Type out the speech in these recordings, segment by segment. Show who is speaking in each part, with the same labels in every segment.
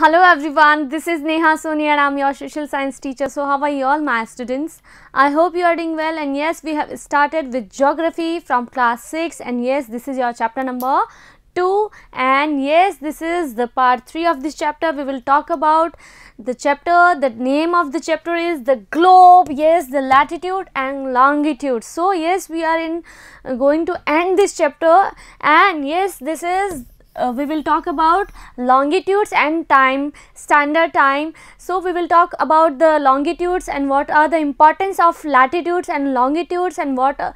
Speaker 1: Hello everyone, this is Neha Soni and I'm your social science teacher. So how are you all my students? I hope you are doing well and yes we have started with geography from class 6 and yes this is your chapter number 2 and yes this is the part 3 of this chapter. We will talk about the chapter, the name of the chapter is the globe, yes the latitude and longitude. So yes we are in uh, going to end this chapter and yes this is uh, we will talk about longitudes and time standard time. So, we will talk about the longitudes and what are the importance of latitudes and longitudes and what uh,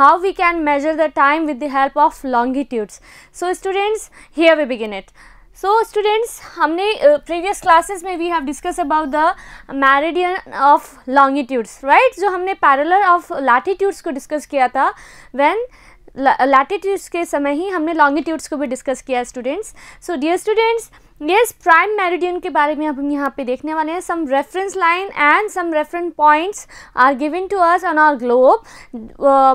Speaker 1: how we can measure the time with the help of longitudes. So, students here we begin it. So students, हमने uh, previous classes में we have discussed about the meridian of longitudes, right? जो हमने parallel of latitudes को discuss किया था when latitudes के समय ही हमने लॉन्गिट्यूड्स को भी डिस्कस किया students so dear students yes prime meridian के बारे में हम यहाँ पे देखने वाले हैं some reference line and some reference points are given to us on our globe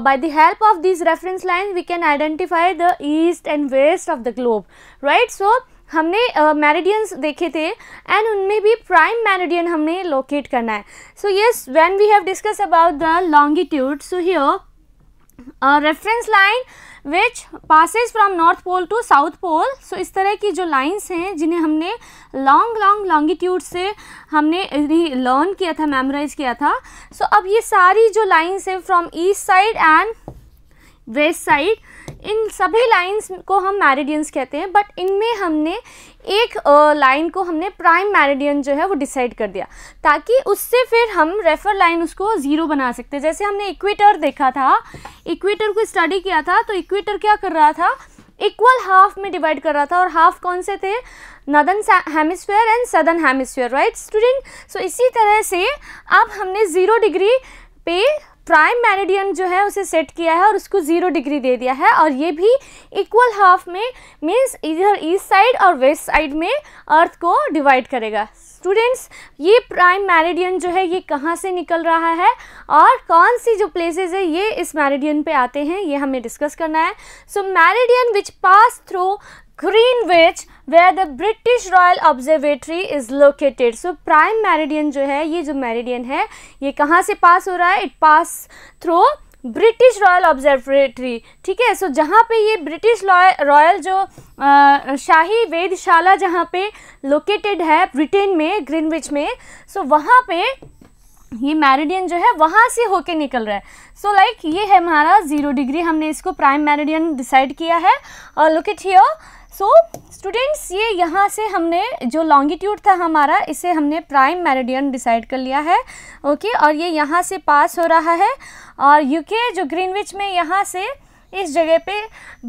Speaker 1: by the help of this reference line we can identify the east and west of the globe right so हमने meridians uh, देखे थे and उनमें भी prime meridian हमने locate करना है so yes when we have discuss about the longitude so here reference line which passes from north pole to south pole so इस तरह की जो लाइन्स हैं जिन्हें हमने लॉन्ग लॉन्ग लॉन्गिट्यूड से हमने लर्न किया था मेमोराइज किया था सो so, अब ये सारी जो लाइन्स हैं from east side and west side इन सभी लाइंस को हम मैरिडियंस कहते हैं बट इनमें हमने एक लाइन को हमने प्राइम मैरिडियन जो है वो डिसाइड कर दिया ताकि उससे फिर हम रेफर लाइन उसको ज़ीरो बना सकते हैं जैसे हमने इक्वेटर देखा था इक्वेटर को स्टडी किया था तो इक्वेटर क्या कर रहा था इक्वल हाफ में डिवाइड कर रहा था और हाफ कौन से थे northern hemisphere and southern hemisphere right student so इसी तरह से अब हमने ज़ीरो डिग्री पे प्राइम मेरिडियन जो है उसे सेट किया है और उसको ज़ीरो डिग्री दे दिया है और ये भी इक्वल हाफ में मीन्स इधर ईस्ट साइड और वेस्ट साइड में अर्थ को डिवाइड करेगा स्टूडेंट्स ये प्राइम मैरिडियन जो है ये कहाँ से निकल रहा है और कौन सी जो प्लेसेस है ये इस मैरिडियन पे आते हैं ये हमें डिस्कस करना है so meridian which pass through Greenwich where the British Royal Observatory is located. So prime meridian जो है ये जो meridian है ये कहाँ से pass हो रहा है It pass through British royal observatory ठीक है सो जहाँ पे ये ब्रिटिश रॉयल जो आ, शाही वेदशाला जहाँ पे लोकेटेड है ब्रिटेन में ग्रीनविच में सो so, वहाँ पे ये मैरिडियन जो है वहाँ से होके निकल रहा है सो so, लाइक like, ये है हमारा ज़ीरो डिग्री हमने इसको प्राइम मैरिडियन डिसाइड किया है और look it here so so, students ये यहाँ से हमने जो लॉन्गिट्यूड था हमारा इसे हमने प्राइम मेरिडियन डिसाइड कर लिया है ओके okay? और ये यहाँ से पास हो रहा है और यूके जो ग्रीनविच में यहाँ से इस जगह पे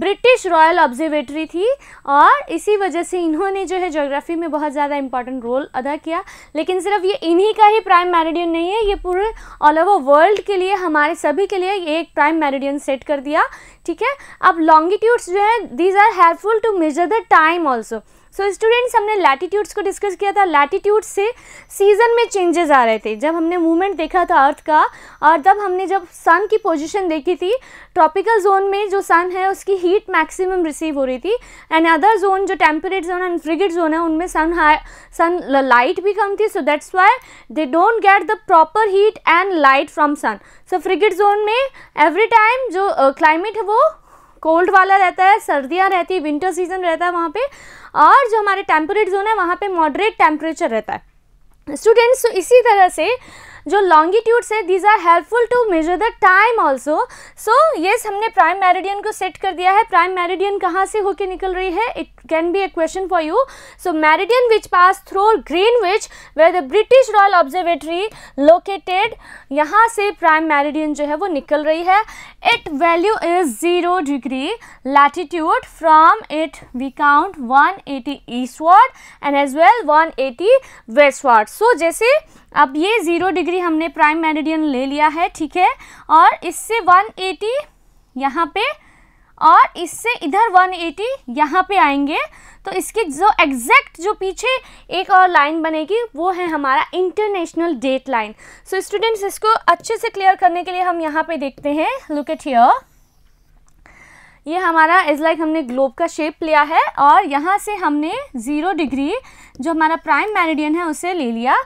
Speaker 1: ब्रिटिश रॉयल ऑब्जर्वेटरी थी और इसी वजह से इन्होंने जो है जोग्राफ़ी में बहुत ज़्यादा इंपॉर्टेंट रोल अदा किया लेकिन सिर्फ ये इन्हीं का ही प्राइम मेरिडियन नहीं है ये पूरे ऑल ओवर वर्ल्ड के लिए हमारे सभी के लिए ये एक प्राइम मेरिडियन सेट कर दिया ठीक है अब लॉन्गिट्यूड्स जो है these are helpful to measure the time also so students हमने लैटीट्यूड्स को डिस्कस किया था लैटीट्यूड से सीजन में चेंजेस आ रहे थे जब हमने मूवमेंट देखा था अर्थ का और तब हमने जब सन की पोजीशन देखी थी ट्रॉपिकल जोन में जो सन है उसकी हीट मैक्सिमम रिसीव हो रही थी एंड अदर जोन जो temperate zone and frigid zone है उनमें सन हाई सन लाइट भी कम थी so that's why they don't get the proper heat and light from sun so frigid zone में एवरी टाइम जो क्लाइमेट है वो कोल्ड वाला रहता है सर्दियाँ रहती है विंटर सीजन रहता है वहाँ पे और जो हमारे टेम्परेट जोन है वहाँ पे मॉडरेट टेम्परेचर रहता है स्टूडेंट्स तो इसी तरह से जो लॉन्गिट्यूड्स है these are helpful to measure the time also so yes हमने प्राइम मेरिडियन को सेट कर दिया है प्राइम मेरिडियन कहाँ से होके निकल रही है it can be a question for you. So meridian which pass through Greenwich where the British Royal Observatory located yahan se prime meridian jo hai wo nikal rahi hai It value is 0 degree latitude from it we count 180 eastward and as well 180 westward. So jaise अब ये zero degree हमने prime meridian ले लिया है ठीक है और इससे 180 एटी यहाँ पे और इससे इधर 180 एटी यहाँ पर आएंगे तो इसके जो एग्जैक्ट जो पीछे एक और लाइन बनेगी वो है हमारा international date line so students इसको अच्छे से क्लियर करने के लिए हम यहाँ पे देखते हैं लुक एट हियर ये हमारा इज़ लाइक like हमने ग्लोब का शेप लिया है और यहाँ से हमने ज़ीरो डिग्री जो हमारा प्राइम मेरिडियन है उसे ले लिया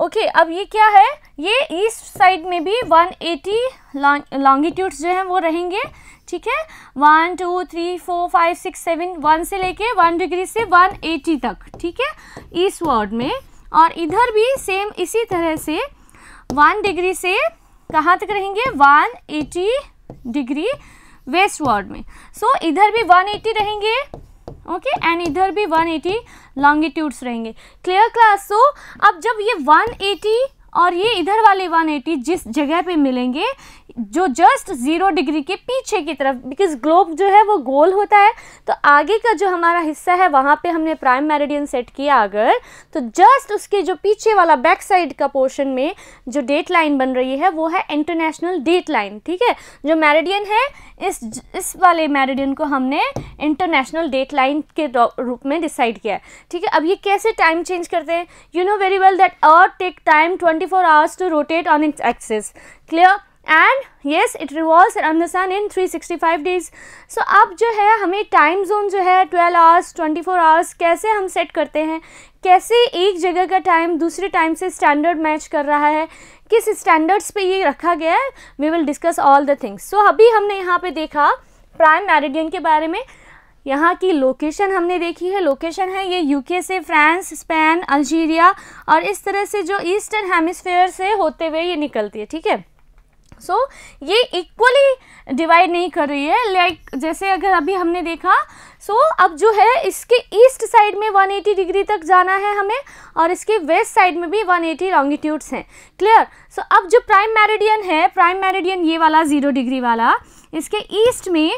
Speaker 1: ओके okay, अब ये क्या है ये ईस्ट साइड में भी 180 एटी लॉन्गिट्यूड्स जो हैं वो रहेंगे ठीक है one two three four five six seven one से लेके वन डिग्री से वन एटी तक ठीक है वर्ड में और इधर भी सेम इसी तरह से वन डिग्री से कहाँ तक रहेंगे one eighty degree westward में सो so, इधर भी वन एटी रहेंगे ओके okay? एंड इधर भी वन एटी लॉन्गिट्यूड्स रहेंगे क्लियर क्लास सो अब जब ये वन एटी और ये इधर वाले 180 जिस जगह पे मिलेंगे जो जस्ट ज़ीरो डिग्री के पीछे की तरफ बिकॉज ग्लोब जो है वो गोल होता है तो आगे का जो हमारा हिस्सा है वहाँ पे हमने प्राइम मेरिडियन सेट किया अगर तो जस्ट उसके जो पीछे वाला बैक साइड का पोर्शन में जो डेट लाइन बन रही है वो है इंटरनेशनल डेट लाइन ठीक है जो मेरिडियन है इस इस वाले मेरिडियन को हमने इंटरनेशनल डेट लाइन के रूप में डिसाइड किया है ठीक है अब ये कैसे टाइम चेंज करते हैं you know very well that earth take time twenty four hours to rotate on its axis clear and yes it revolve around the sun in 365 days so अब जो है हमें टाइम जोन जो है 12 hours 24 hours कैसे हम set करते हैं कैसे एक जगह का टाइम दूसरे टाइम से स्टैंडर्ड मैच कर रहा है किस स्टैंडर्ड्स पे ये रखा गया है we will discuss all the things so अभी हमने यहाँ पे देखा प्राइम मैरिडियन के बारे में यहाँ की लोकेशन हमने देखी है लोकेशन है ये यूके से फ्रांस स्पेन अल्जीरिया और इस तरह से जो ईस्टर्न हेमिसफेयर से होते हुए ये निकलती है ठीक है सो so, ये इक्वली डिवाइड नहीं कर रही है लाइक like, जैसे अगर अभी हमने देखा सो so, अब जो है इसके ईस्ट साइड में 180 डिग्री तक जाना है हमें और इसके वेस्ट साइड में भी 180 एटी लॉन्गिट्यूड्स हैं क्लियर सो अब जो प्राइम मेरिडियन है प्राइम मेरिडियन ये वाला ज़ीरो डिग्री वाला इसके ईस्ट में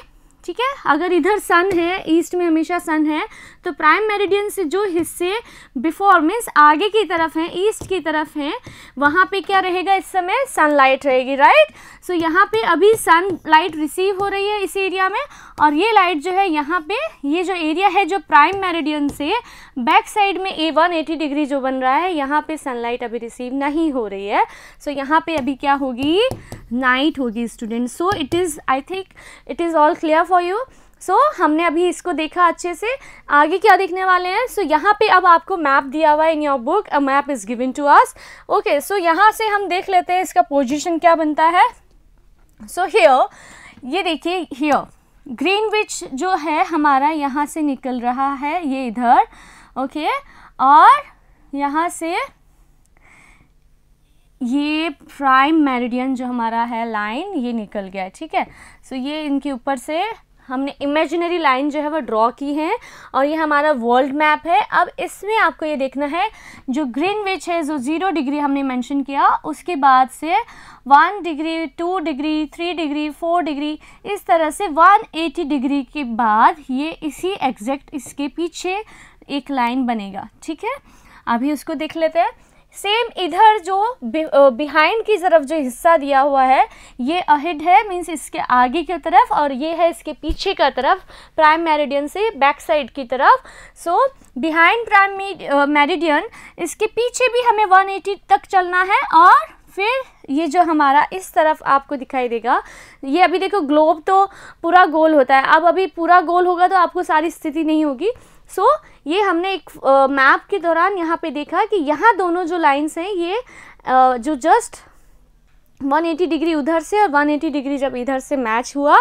Speaker 1: ठीक है अगर इधर सन है ईस्ट में हमेशा सन है तो प्राइम मेरिडियन से जो हिस्से बिफोर मीन्स आगे की तरफ हैं ईस्ट की तरफ हैं वहाँ पे क्या रहेगा इस समय सनलाइट रहेगी राइट सो so, यहाँ पे अभी सन लाइट रिसीव हो रही है इस एरिया में और ये लाइट जो है यहाँ पे ये जो एरिया है जो प्राइम मेरिडियन से बैक साइड में ए वन एटी डिग्री जो बन रहा है यहाँ पे सनलाइट अभी रिसीव नहीं हो रही है सो so, यहाँ पे अभी क्या होगी नाइट होगी student so it is I think it is all clear for you so so, हमने अभी इसको देखा अच्छे से आगे क्या देखने वाले हैं सो so, यहाँ पे अब आपको मैप दिया हुआ है in your book a map is given to us okay so यहाँ से हम देख लेते हैं इसका पोजिशन क्या बनता है सो so, हियर ये देखिए ग्रीन ग्रीनविच जो है हमारा यहाँ से निकल रहा है ये इधर ओके okay, और यहाँ से ये प्राइम मेरिडियन जो हमारा है लाइन ये निकल गया ठीक है सो so, ये इनके ऊपर से हमने इमेजिनरी लाइन जो है वो ड्रॉ की है और ये हमारा वर्ल्ड मैप है अब इसमें आपको ये देखना है जो ग्रीन विच है जो ज़ीरो डिग्री हमने मेंशन किया उसके बाद से one degree two degree three degree four degree इस तरह से वन एटी डिग्री के बाद ये इसी एग्जैक्ट इसके पीछे एक लाइन बनेगा ठीक है अभी उसको देख लेते हैं सेम इधर जो बिहाइंड की तरफ जो हिस्सा दिया हुआ है ये अहिड है मीन्स इसके आगे की तरफ और ये है इसके पीछे का तरफ प्राइम मेरिडियन से बैक साइड की तरफ सो बिहाइंड प्राइम मेरिडियन इसके पीछे भी हमें 180 तक चलना है और फिर ये जो हमारा इस तरफ आपको दिखाई देगा ये अभी देखो ग्लोब तो पूरा गोल होता है अब अभी पूरा गोल होगा तो आपको सारी स्थिति नहीं होगी सो so, ये हमने एक मैप के दौरान यहाँ पे देखा कि यहाँ दोनों जो लाइंस हैं ये uh, जो जस्ट 180 डिग्री उधर से और 180 डिग्री जब इधर से मैच हुआ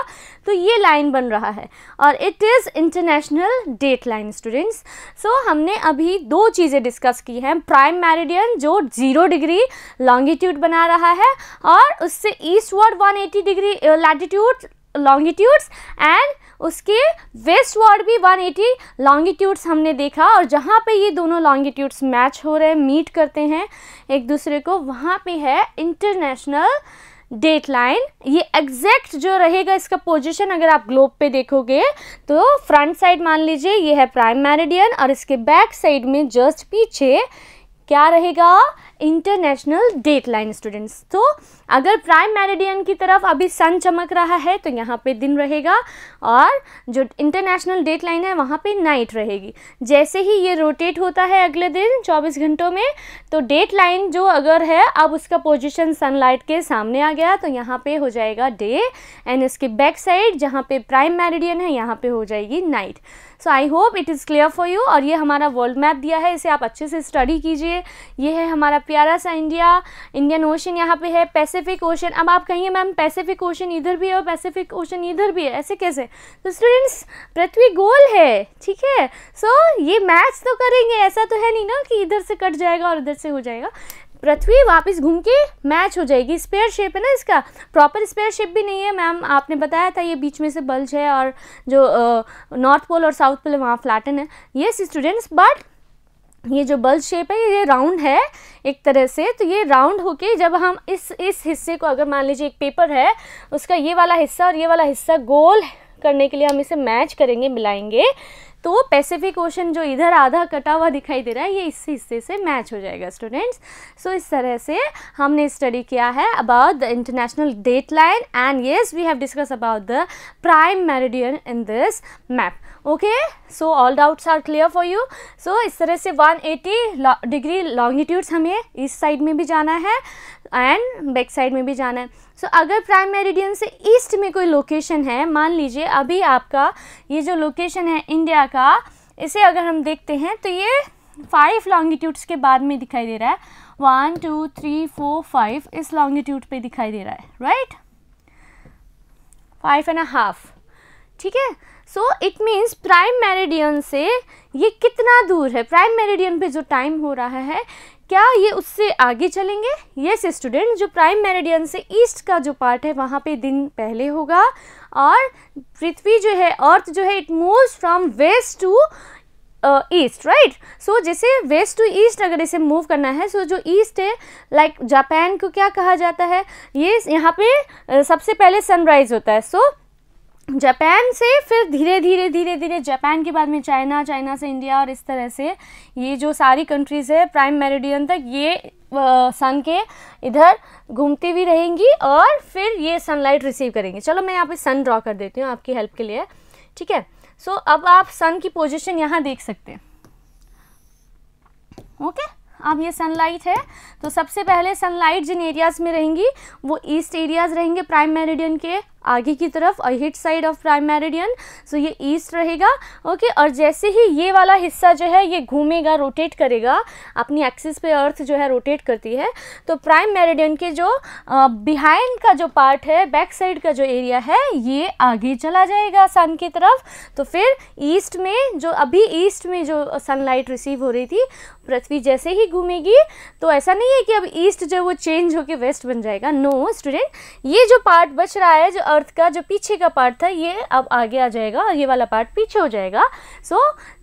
Speaker 1: तो ये लाइन बन रहा है और it is international date line students so हमने अभी दो चीज़ें डिस्कस की हैं प्राइम मैरिडियन जो जीरो डिग्री लॉन्गिट्यूड बना रहा है और उससे eastward 180 degree latitude longitudes and उसके वेस्ट वार्ड भी 180 लॉन्गिट्यूड्स हमने देखा और जहाँ पे ये दोनों लॉन्गिट्यूड्स मैच हो रहे हैं मीट करते हैं एक दूसरे को वहाँ पे है इंटरनेशनल डेट लाइन ये एग्जैक्ट जो रहेगा इसका पोजीशन अगर आप ग्लोब पे देखोगे तो फ्रंट साइड मान लीजिए ये है प्राइम मेरिडियन और इसके बैक साइड में जस्ट पीछे क्या रहेगा इंटरनेशनल डेट लाइन स्टूडेंट्स तो अगर प्राइम मेरिडियन की तरफ अभी सन चमक रहा है तो यहाँ पे दिन रहेगा और जो इंटरनेशनल डेट लाइन है वहाँ पे नाइट रहेगी जैसे ही ये रोटेट होता है अगले दिन 24 घंटों में तो डेट लाइन जो अगर है अब उसका पोजिशन सनलाइट के सामने आ गया तो यहाँ पे हो जाएगा डे एंड इसके बैक साइड जहाँ पे प्राइम मेरिडियन है यहाँ पर हो जाएगी night so I hope it is clear for you और ये हमारा वर्ल्ड मैप दिया है इसे आप अच्छे से स्टडी कीजिए ये है हमारा प्यारा सा इंडिया इंडियन ओशन यहाँ पे है पैसिफिक ओशन अब आप कहिए मैम पैसिफिक ओशन इधर भी है और पैसिफिक ओशन इधर भी है ऐसे कैसे तो स्टूडेंट्स पृथ्वी गोल है ठीक है सो so, ये मैच तो करेंगे ऐसा तो है नहीं ना कि इधर से कट जाएगा और इधर से हो जाएगा पृथ्वी वापस घूम के मैच हो जाएगी स्पेयर शेप है ना इसका प्रॉपर स्पेयर शेप भी नहीं है मैम आपने बताया था ये बीच में से बल्ज है और जो नॉर्थ पोल और साउथ पोल है वहाँ फ्लैटन है येस स्टूडेंट्स बट ये जो बल्ज शेप है ये राउंड है एक तरह से तो ये राउंड होके जब हम इस इस हिस्से को अगर मान लीजिए एक पेपर है उसका ये वाला हिस्सा और ये वाला हिस्सा गोल करने के लिए हम इसे मैच करेंगे मिलाएंगे तो पैसिफिक ओशन जो इधर आधा कटा हुआ दिखाई दे रहा है ये इस हिस्से से मैच हो जाएगा स्टूडेंट्स सो so, इस तरह से हमने स्टडी किया है about the international date line and yes we have discuss about the prime meridian in this map okay so all doubts are clear for you so इस तरह से 180 डिग्री लॉन्गिट्यूड्स हमें इस साइड में भी जाना है एंड बैक साइड में भी जाना है सो so, अगर प्राइम मेरिडियन से ईस्ट में कोई लोकेशन है मान लीजिए अभी आपका ये जो लोकेशन है इंडिया का इसे अगर हम देखते हैं तो ये फाइव लॉन्गिट्यूड्स के बाद में दिखाई दे रहा है one two three four five इस लॉन्गिट्यूड पे दिखाई दे रहा है राइट फाइव एंड हाफ ठीक है so it means prime meridian से ये कितना दूर है प्राइम मेरिडियन पे जो टाइम हो रहा है क्या ये उससे आगे चलेंगे येस yes, स्टूडेंट जो प्राइम मेरेडियन से ईस्ट का जो पार्ट है वहाँ पे दिन पहले होगा और पृथ्वी जो है अर्थ जो है it moves from west to east right so जैसे वेस्ट टू ईस्ट अगर इसे मूव करना है सो so जो ईस्ट है लाइक like जापान को क्या कहा जाता है ये यहाँ पे uh, सबसे पहले सनराइज़ होता है सो so, जापान से फिर धीरे धीरे धीरे धीरे जापान के बाद में चाइना चाइना से इंडिया और इस तरह से ये जो सारी कंट्रीज़ है प्राइम मेरिडियन तक ये सन के इधर घूमती भी रहेंगी और फिर ये सनलाइट रिसीव करेंगी चलो मैं यहाँ पे सन ड्रॉ कर देती हूँ आपकी हेल्प के लिए ठीक है सो so, अब आप सन की पोजिशन यहाँ देख सकते हैं ओके okay? अब ये सनलाइट है तो सबसे पहले सनलाइट जिन एरियाज़ में रहेंगी वो ईस्ट एरियाज़ रहेंगे प्राइम मेरिडियन के आगे की तरफ और hit side of prime meridian so ये ईस्ट रहेगा ओके okay? और जैसे ही ये वाला हिस्सा जो है ये घूमेगा रोटेट करेगा अपनी एक्सिस पे अर्थ जो है रोटेट करती है तो प्राइम मेरिडियन के जो बिहाइंड का जो पार्ट है बैक साइड का जो एरिया है ये आगे चला जाएगा सन की तरफ तो फिर ईस्ट में जो अभी ईस्ट में जो सनलाइट रिसीव हो रही थी पृथ्वी जैसे ही घूमेगी तो ऐसा नहीं है कि अब ईस्ट जो वो चेंज होकर वेस्ट बन जाएगा नो no, स्टूडेंट ये जो पार्ट बच रहा है जो अर्थ का जो पीछे का पार्ट था ये अब आगे आ जाएगा और ये वाला पार्ट पीछे हो जाएगा सो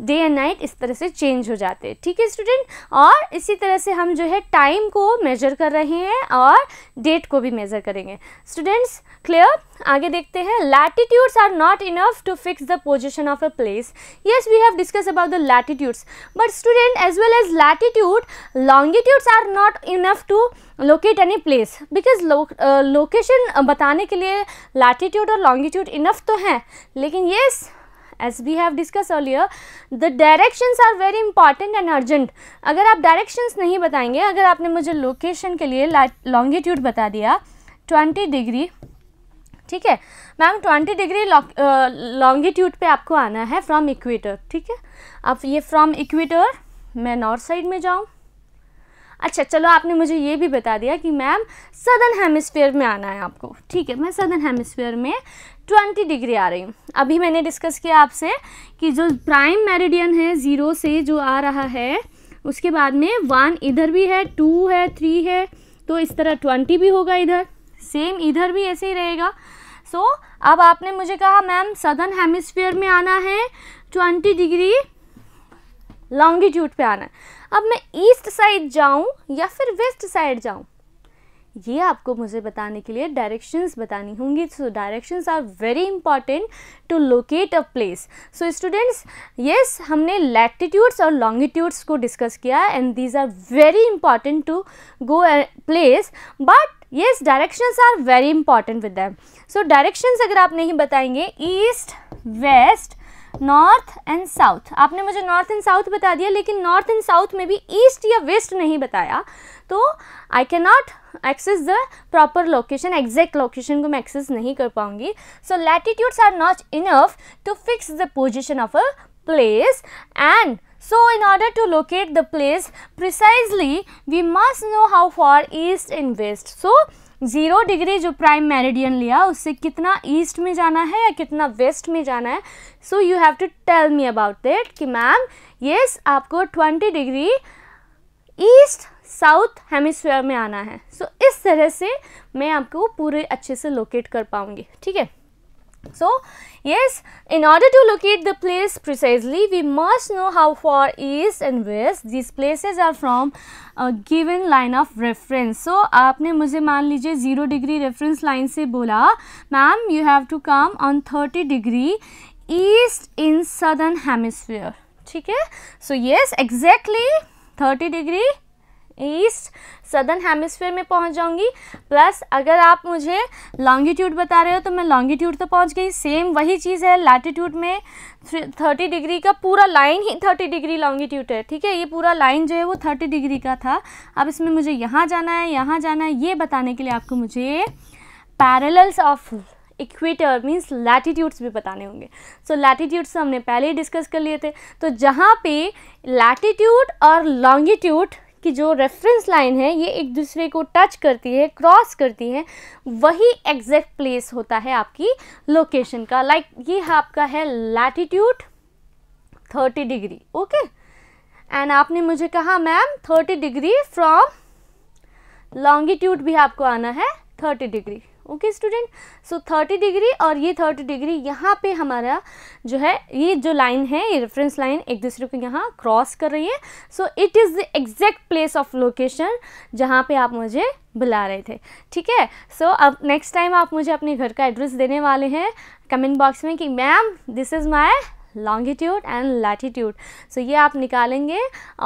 Speaker 1: डे एंड नाइट इस तरह से चेंज हो जाते हैं ठीक है स्टूडेंट और इसी तरह से हम जो है टाइम को मेजर कर रहे हैं और डेट को भी मेजर करेंगे स्टूडेंट्स क्लियर आगे देखते हैं latitudes are not enough to fix the position of a place yes we have discuss about the latitudes but student as well as latitude longitudes are not enough to locate any place because location बताने के लिए latitude और longitude enough तो हैं लेकिन yes yes, as we have discuss earlier the directions are very important and urgent अगर आप directions नहीं बताएंगे अगर आपने मुझे लोकेशन के लिए लॉन्गिट्यूड बता दिया ट्वेंटी डिग्री ठीक है मैम ट्वेंटी डिग्री लॉन्गिट्यूड पे आपको आना है फ्रॉम इक्वेटर ठीक है अब ये फ्रॉम इक्वेटर मैं नॉर्थ साइड में जाऊँ अच्छा चलो आपने मुझे ये भी बता दिया कि मैम सदर्न हेमिसफेयर में आना है आपको ठीक है मैं सदर्न हेमिसफेयर में 20 डिग्री आ रही हूँ अभी मैंने डिस्कस किया आपसे कि जो प्राइम मेरिडियन है ज़ीरो से जो आ रहा है उसके बाद में वन इधर भी है टू है थ्री है तो इस तरह ट्वेंटी भी होगा इधर सेम इधर भी ऐसे ही रहेगा सो so, अब आपने मुझे कहा मैम सदर्न हेमिसफेयर में आना है ट्वेंटी डिग्री लॉन्गिट्यूड पे आना है अब मैं ईस्ट साइड जाऊं या फिर वेस्ट साइड जाऊं ये आपको मुझे बताने के लिए डायरेक्शंस बतानी होंगी so directions are very important to locate a place so students yes हमने लैटिट्यूड्स और लॉन्गिट्यूड्स को डिस्कस किया and these are very important to go place but yes directions are very important with them so directions अगर आप नहीं बताएंगे east west north and south आपने मुझे नॉर्थ एंड साउथ बता दिया लेकिन नॉर्थ एंड साउथ में भी ईस्ट या वेस्ट नहीं बताया तो I can not access the proper location exact location को मैं एक्सेस नहीं कर पाऊंगी so latitudes are not enough to fix the position of a place and so in order to locate the place precisely we must know how far east and west so zero degree जो prime meridian लिया उससे कितना east में जाना है या कितना waste में जाना है so you have to tell me about that कि मैम येस आपको twenty degree east south hemisphere में आना है सो so, इस तरह से मैं आपको पूरे अच्छे से लोकेट कर पाऊँगी ठीक है so so, Yes, in order to locate the place precisely, we must know how far east and west these places are from a given line of reference. So, aapne mujhe maan lijiye 0 degree reference line se bola, ma'am you have to come on 30 degree east in southern hemisphere. Okay? So, yes, exactly 30 degree east southern hemisphere में पहुंच जाऊंगी plus अगर आप मुझे longitude बता रहे हो तो मैं लॉन्गिट्यूड तो पहुंच गई सेम वही चीज़ है लैटिट्यूड में थर्टी डिग्री का पूरा लाइन ही थर्टी डिग्री लॉन्गिट्यूड है ठीक है ये पूरा लाइन जो है वो थर्टी डिग्री का था अब इसमें मुझे यहाँ जाना है यहाँ जाना है ये बताने के लिए आपको मुझे parallels of equator means latitudes भी बताने होंगे सो so, लैटिट्यूड्स तो हमने पहले ही डिस्कस कर लिए थे तो जहाँ पे लैटिट्यूड और लॉन्गिट्यूड कि जो रेफरेंस लाइन है ये एक दूसरे को टच करती है क्रॉस करती है वही एग्जैक्ट प्लेस होता है आपकी लोकेशन का लाइक like, ये आपका है latitude thirty degree okay and आपने मुझे कहा ma'am thirty degree from longitude भी आपको आना है thirty degree okay student so 30 degree और ये 30 डिग्री यहाँ पे हमारा जो है ये जो लाइन है ये रेफरेंस लाइन एक दूसरे को यहाँ क्रॉस कर रही है so it is the exact place of location जहाँ पे आप मुझे बुला रहे थे ठीक है सो अब नेक्स्ट टाइम आप मुझे अपने घर का एड्रेस देने वाले हैं कमेंट बॉक्स में कि ma'am this is my longitude and latitude so ये आप निकालेंगे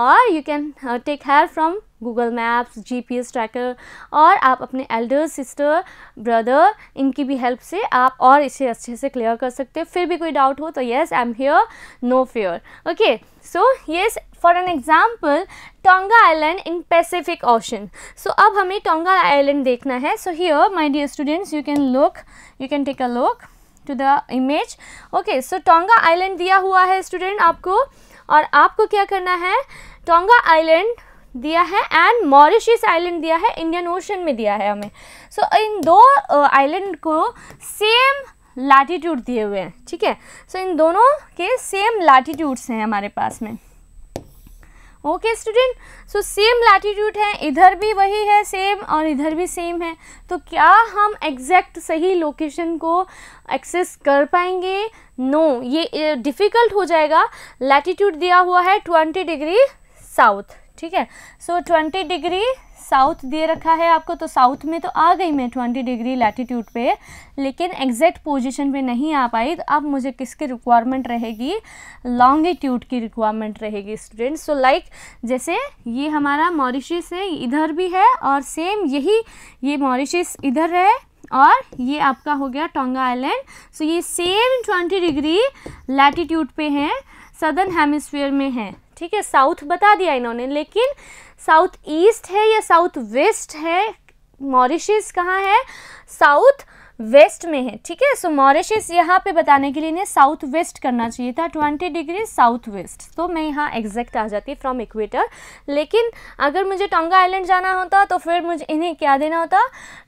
Speaker 1: और you can take help from Google maps G P S tracker और आप अपने एल्डर सिस्टर ब्रदर इनकी भी हेल्प से आप और इसे अच्छे से क्लियर कर सकते हैं फिर भी कोई डाउट हो तो yes I am here no fear okay so yes for an example Tonga island in Pacific ocean so अब हमें टोंगा आइलैंड देखना है so here my dear students you can look you can take a look to the image okay so Tonga island दिया हुआ है student आपको और आपको क्या करना है टोंगा आइलैंड दिया है एंड मॉरिशियस आइलैंड दिया है इंडियन ओशन में दिया है हमें सो so, इन दो आइलैंड को सेम लैटीट्यूड दिए हुए हैं ठीक है सो so, इन दोनों के सेम लैटीट्यूड्स हैं हमारे पास में okay student so same latitude है इधर भी वही है सेम और इधर भी सेम है तो क्या हम एग्जैक्ट सही लोकेशन को एक्सेस कर पाएंगे नो no, ये डिफ़िकल्ट हो जाएगा लैटिट्यूड दिया हुआ है ट्वेंटी डिग्री साउथ ठीक है सो ट्वेंटी डिग्री साउथ दे रखा है आपको तो साउथ में तो आ गई मैं ट्वेंटी डिग्री लैटीट्यूड पे लेकिन एग्जैक्ट पोजीशन पे नहीं आ पाई तो अब मुझे किसकी रिक्वायरमेंट रहेगी लॉन्गिट्यूड की रिक्वायरमेंट रहेगी स्टूडेंट्स सो लाइक जैसे ये हमारा मॉरिशस है इधर भी है और सेम यही ये मॉरिशस इधर है और ये आपका हो गया टोंगा आइलैंड सो ये सेम ट्वेंटी डिग्री लैटीट्यूड पे हैं सदर्न हेमिसफेयर में है ठीक है साउथ बता दिया इन्होंने लेकिन साउथ ईस्ट है या साउथ वेस्ट है मॉरिशस कहाँ है साउथ वेस्ट में है ठीक है सो मॉरिशस यहाँ पे बताने के लिए इन्हें साउथ वेस्ट करना चाहिए था 20 डिग्री साउथ वेस्ट तो मैं यहाँ एग्जैक्ट आ जाती फ्रॉम इक्वेटर लेकिन अगर मुझे टोंगा आइलैंड जाना होता तो फिर मुझे इन्हें क्या देना होता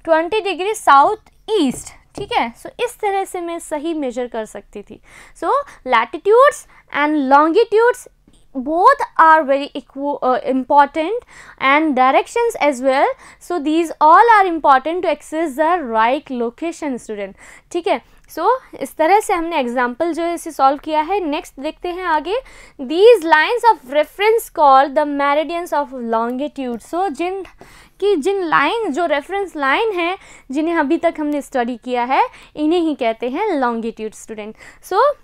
Speaker 1: 20 डिग्री साउथ ईस्ट ठीक है सो so, इस तरह से मैं सही मेजर कर सकती थी so latitudes and longitudes both are very uh, important and directions as well. So, these all are important to access the right location student. ठीक है सो so, इस तरह से हमने एग्जाम्पल जो है इसे सॉल्व किया है नेक्स्ट देखते हैं आगे these lines of reference call the meridians of longitude so जिन कि जिन लाइन जो रेफरेंस लाइन है जिन्हें अभी तक हमने स्टडी किया है इन्हें ही कहते हैं longitude student so so,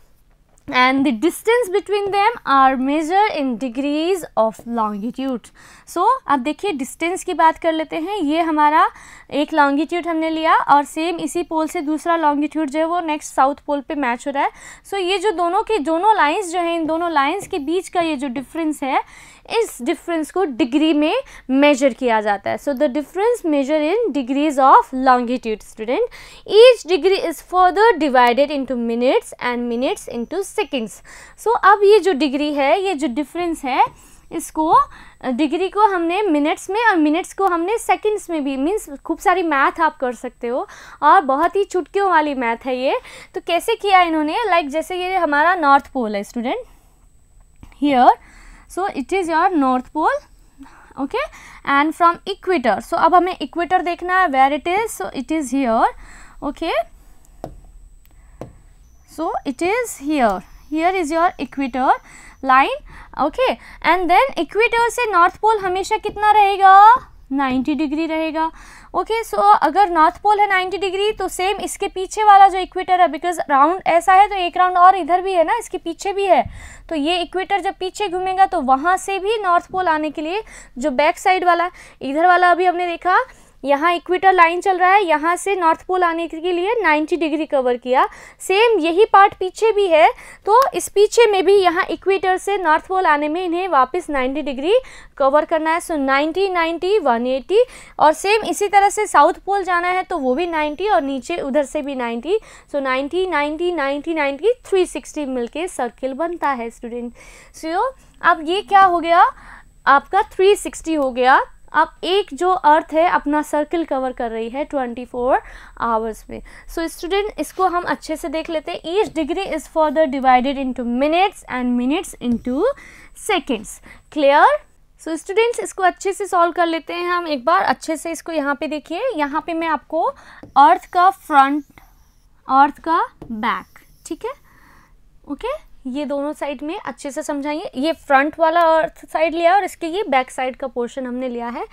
Speaker 1: and the distance between them are measured in degrees of longitude. So अब देखिए distance की बात कर लेते हैं ये हमारा एक longitude हमने लिया और same इसी pole से दूसरा longitude जो है वो next south pole पे match हो रहा है. So ये जो दोनों की दोनों lines जो हैं इन दोनों lines के बीच का ये जो difference है इस डिफरेंस को डिग्री में मेजर किया जाता है so the difference measure in degrees of longitude student each degree is further divided into minutes and minutes into seconds so अब ये जो डिग्री है ये जो डिफरेंस है इसको डिग्री को हमने मिनट्स में और मिनट्स को हमने सेकंड्स में भी मीन्स खूब सारी मैथ आप कर सकते हो और बहुत ही चुटकियों वाली मैथ है ये तो कैसे किया इन्होंने लाइक like जैसे ये हमारा नॉर्थ पोल है student here so it is your north pole okay and from equator so अब हमें इक्वेटर देखना है where it is so it is here okay so it is here here is your equator line okay and then equator से north pole हमेशा कितना रहेगा 90 degree रहेगा okay okay, so so अगर नॉर्थ पोल है 90 degree तो same इसके पीछे वाला जो इक्वेटर है बिकॉज राउंड ऐसा है तो एक राउंड और इधर भी है ना इसके पीछे भी है तो ये इक्वेटर जब पीछे घूमेगा तो वहाँ से भी नॉर्थ पोल आने के लिए जो बैक साइड वाला इधर वाला अभी हमने देखा यहाँ इक्वेटर लाइन चल रहा है यहाँ से नॉर्थ पोल आने के लिए 90 डिग्री कवर किया सेम यही पार्ट पीछे भी है तो इस पीछे में भी यहाँ इक्वेटर से नॉर्थ पोल आने में इन्हें वापस 90 डिग्री कवर करना है सो so, 90 90 एटी और सेम इसी तरह से साउथ पोल जाना है तो वो भी 90 और नीचे उधर से भी 90 so so, ninety ninety three sixty मिल के सर्किल बनता है स्टूडेंट सो so, अब ये क्या हो गया आपका सिक्सटी हो गया अब एक जो अर्थ है अपना सर्किल कवर कर रही है 24 फोर आवर्स में सो so, स्टूडेंट इसको हम अच्छे से देख लेते हैं each degree is further divided into minutes and minutes into seconds clear so so, students इसको अच्छे से सॉल्व कर लेते हैं हम एक बार अच्छे से इसको यहाँ पे देखिए यहाँ पे मैं आपको अर्थ का फ्रंट अर्थ का बैक ठीक है ओके okay? ये दोनों साइड में अच्छे से समझाइए ये फ्रंट वाला अर्थ साइड लिया और इसके ये बैक साइड का पोर्शन हमने लिया है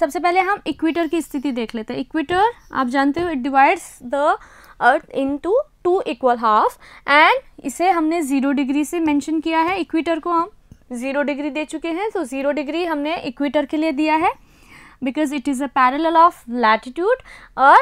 Speaker 1: सबसे पहले हम इक्वेटर की स्थिति देख लेते हैं इक्वेटर आप जानते हो it divides the earth into two equal half and इसे हमने ज़ीरो डिग्री से मेंशन किया है इक्विटर को हम ज़ीरो डिग्री दे चुके हैं तो ज़ीरो डिग्री हमने इक्वेटर के लिए दिया है because it is a parallel of latitude और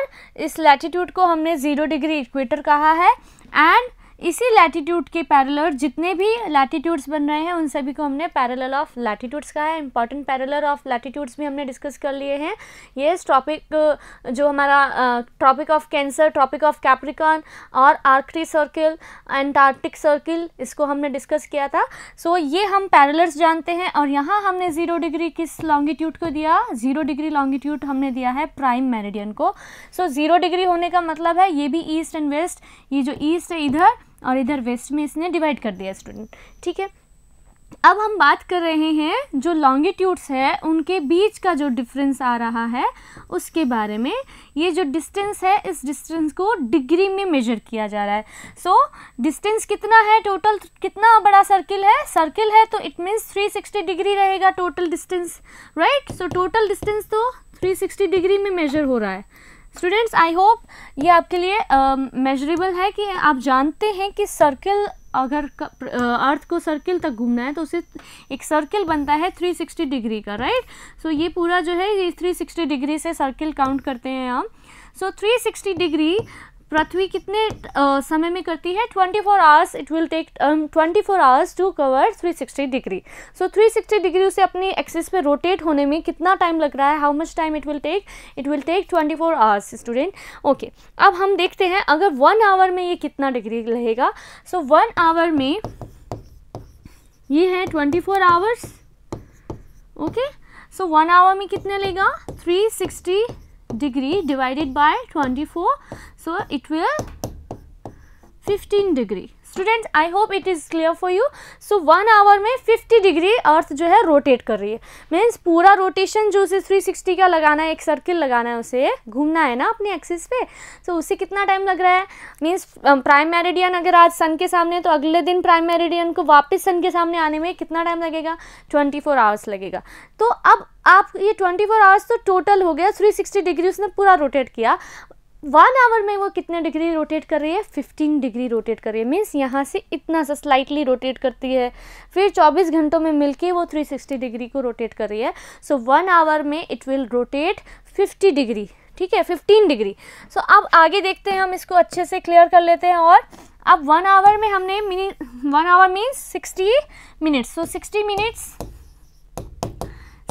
Speaker 1: इस लैटिट्यूड को हमने ज़ीरो डिग्री इक्वेटर कहा है एंड इसी लैटीट्यूड के पैरलर जितने भी लैटीट्यूड्स बन रहे हैं उन सभी को हमने पैरेलल ऑफ लैटीट्यूड्स कहा है इंपॉर्टेंट पैरेलल ऑफ लैटीट्यूड्स भी हमने डिस्कस कर लिए हैं ये टॉपिक uh, जो हमारा Tropic of Cancer Tropic of Capricorn और आर्कटिक सर्किल एंटार्कटिक सर्किल इसको हमने डिस्कस किया था सो so, ये हम पैरलर्स जानते हैं और यहाँ हमने ज़ीरो डिग्री किस लॉन्गिट्यूड को दिया ज़ीरो डिग्री लॉन्गिट्यूड हमने दिया है प्राइम मेरेडियन को सो so, ज़ीरो डिग्री होने का मतलब है ये भी ईस्ट एंड वेस्ट ये जो ईस्ट है इधर और इधर वेस्ट में इसने डिवाइड कर दिया स्टूडेंट ठीक है अब हम बात कर रहे हैं जो लॉन्गिट्यूड्स है उनके बीच का जो डिफरेंस आ रहा है उसके बारे में ये जो डिस्टेंस है इस डिस्टेंस को डिग्री में मेजर किया जा रहा है सो so, डिस्टेंस कितना है टोटल कितना बड़ा सर्किल है सर्किल है तो इट मीन्स 360 डिग्री रहेगा total distance right so total distance तो थ्री डिग्री में मेजर हो रहा है स्टूडेंट्स आई होप ये आपके लिए मेजरेबल um, uh, है कि आप जानते हैं कि सर्किल अगर अर्थ को सर्किल तक घूमना है तो उसे एक सर्किल बनता है 360 डिग्री का राइट सो so, ये पूरा जो है ये 360 डिग्री से सर्किल काउंट करते हैं हम सो so, 360 डिग्री पृथ्वी कितने आ, समय में करती है 24 four hours it will take twenty four hours to cover 360 degree so 360 degree उसे अपनी एक्सिस पे रोटेट होने में कितना टाइम लग रहा है how much time it will take it will take 24 four hours student okay अब हम देखते हैं अगर वन आवर में ये कितना डिग्री रहेगा सो वन आवर में ये है 24 four hours okay so one hour में कितने लेगा 360 degree divided by 24. So, it will 15 degree. Student I hope it is clear for you so one hour में 50 डिग्री अर्थ जो है रोटेट कर रही है मीन्स पूरा रोटेशन जो उसे 360 का लगाना है एक सर्किल लगाना है उसे घूमना है ना अपने एक्सिस पे सो so, उसे कितना टाइम लग रहा है मीन्स प्राइम मेरिडियन अगर आज सन के सामने तो अगले दिन प्राइम मेरिडियन को वापस सन के सामने आने में कितना टाइम लगेगा ट्वेंटी फोर आवर्स लगेगा तो अब आप ये 24 फोर आवर्स तो टोटल हो गया 360 डिग्री उसने पूरा रोटेट किया वन आवर में वो कितने डिग्री रोटेट कर रही है फिफ्टीन डिग्री रोटेट कर रही है मीन्स यहाँ से इतना सा स्लाइटली रोटेट करती है फिर चौबीस घंटों में मिलके वो थ्री सिक्सटी डिग्री को रोटेट कर रही है सो वन आवर में it will rotate fifty degree ठीक है फिफ्टीन डिग्री सो अब आगे देखते हैं हम इसको अच्छे से क्लियर कर लेते हैं और अब वन आवर में हमने one hour means sixty minutes so sixty minutes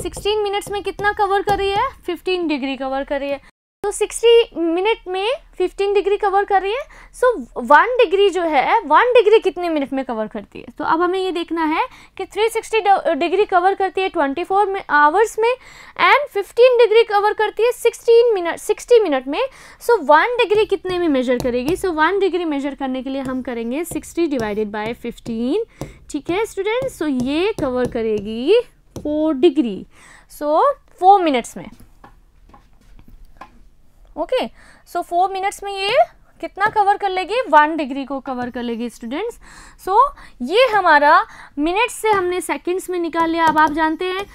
Speaker 1: sixteen minutes में कितना कवर कर रही है फिफ्टीन डिग्री कवर कर रही है तो 60 मिनट में 15 डिग्री कवर कर रही है सो वन डिग्री जो है वन डिग्री कितने मिनट में कवर करती है तो अब हमें ये देखना है कि 360 डिग्री कवर करती है 24 में आवर्स में एंड 15 डिग्री कवर करती है 16 मिनट 60 मिनट में सो वन डिग्री कितने में मेजर करेगी सो वन डिग्री मेजर करने के लिए हम करेंगे 60 डिवाइडेड बाय 15 ठीक है स्टूडेंट सो so ये कवर करेगी four degree so four minutes में ओके सो फोर मिनट्स में ये कितना कवर कर लेगी वन डिग्री को कवर कर लेगी स्टूडेंट्स सो ये हमारा मिनट्स से हमने सेकेंड्स में निकाल लिया अब आप जानते हैं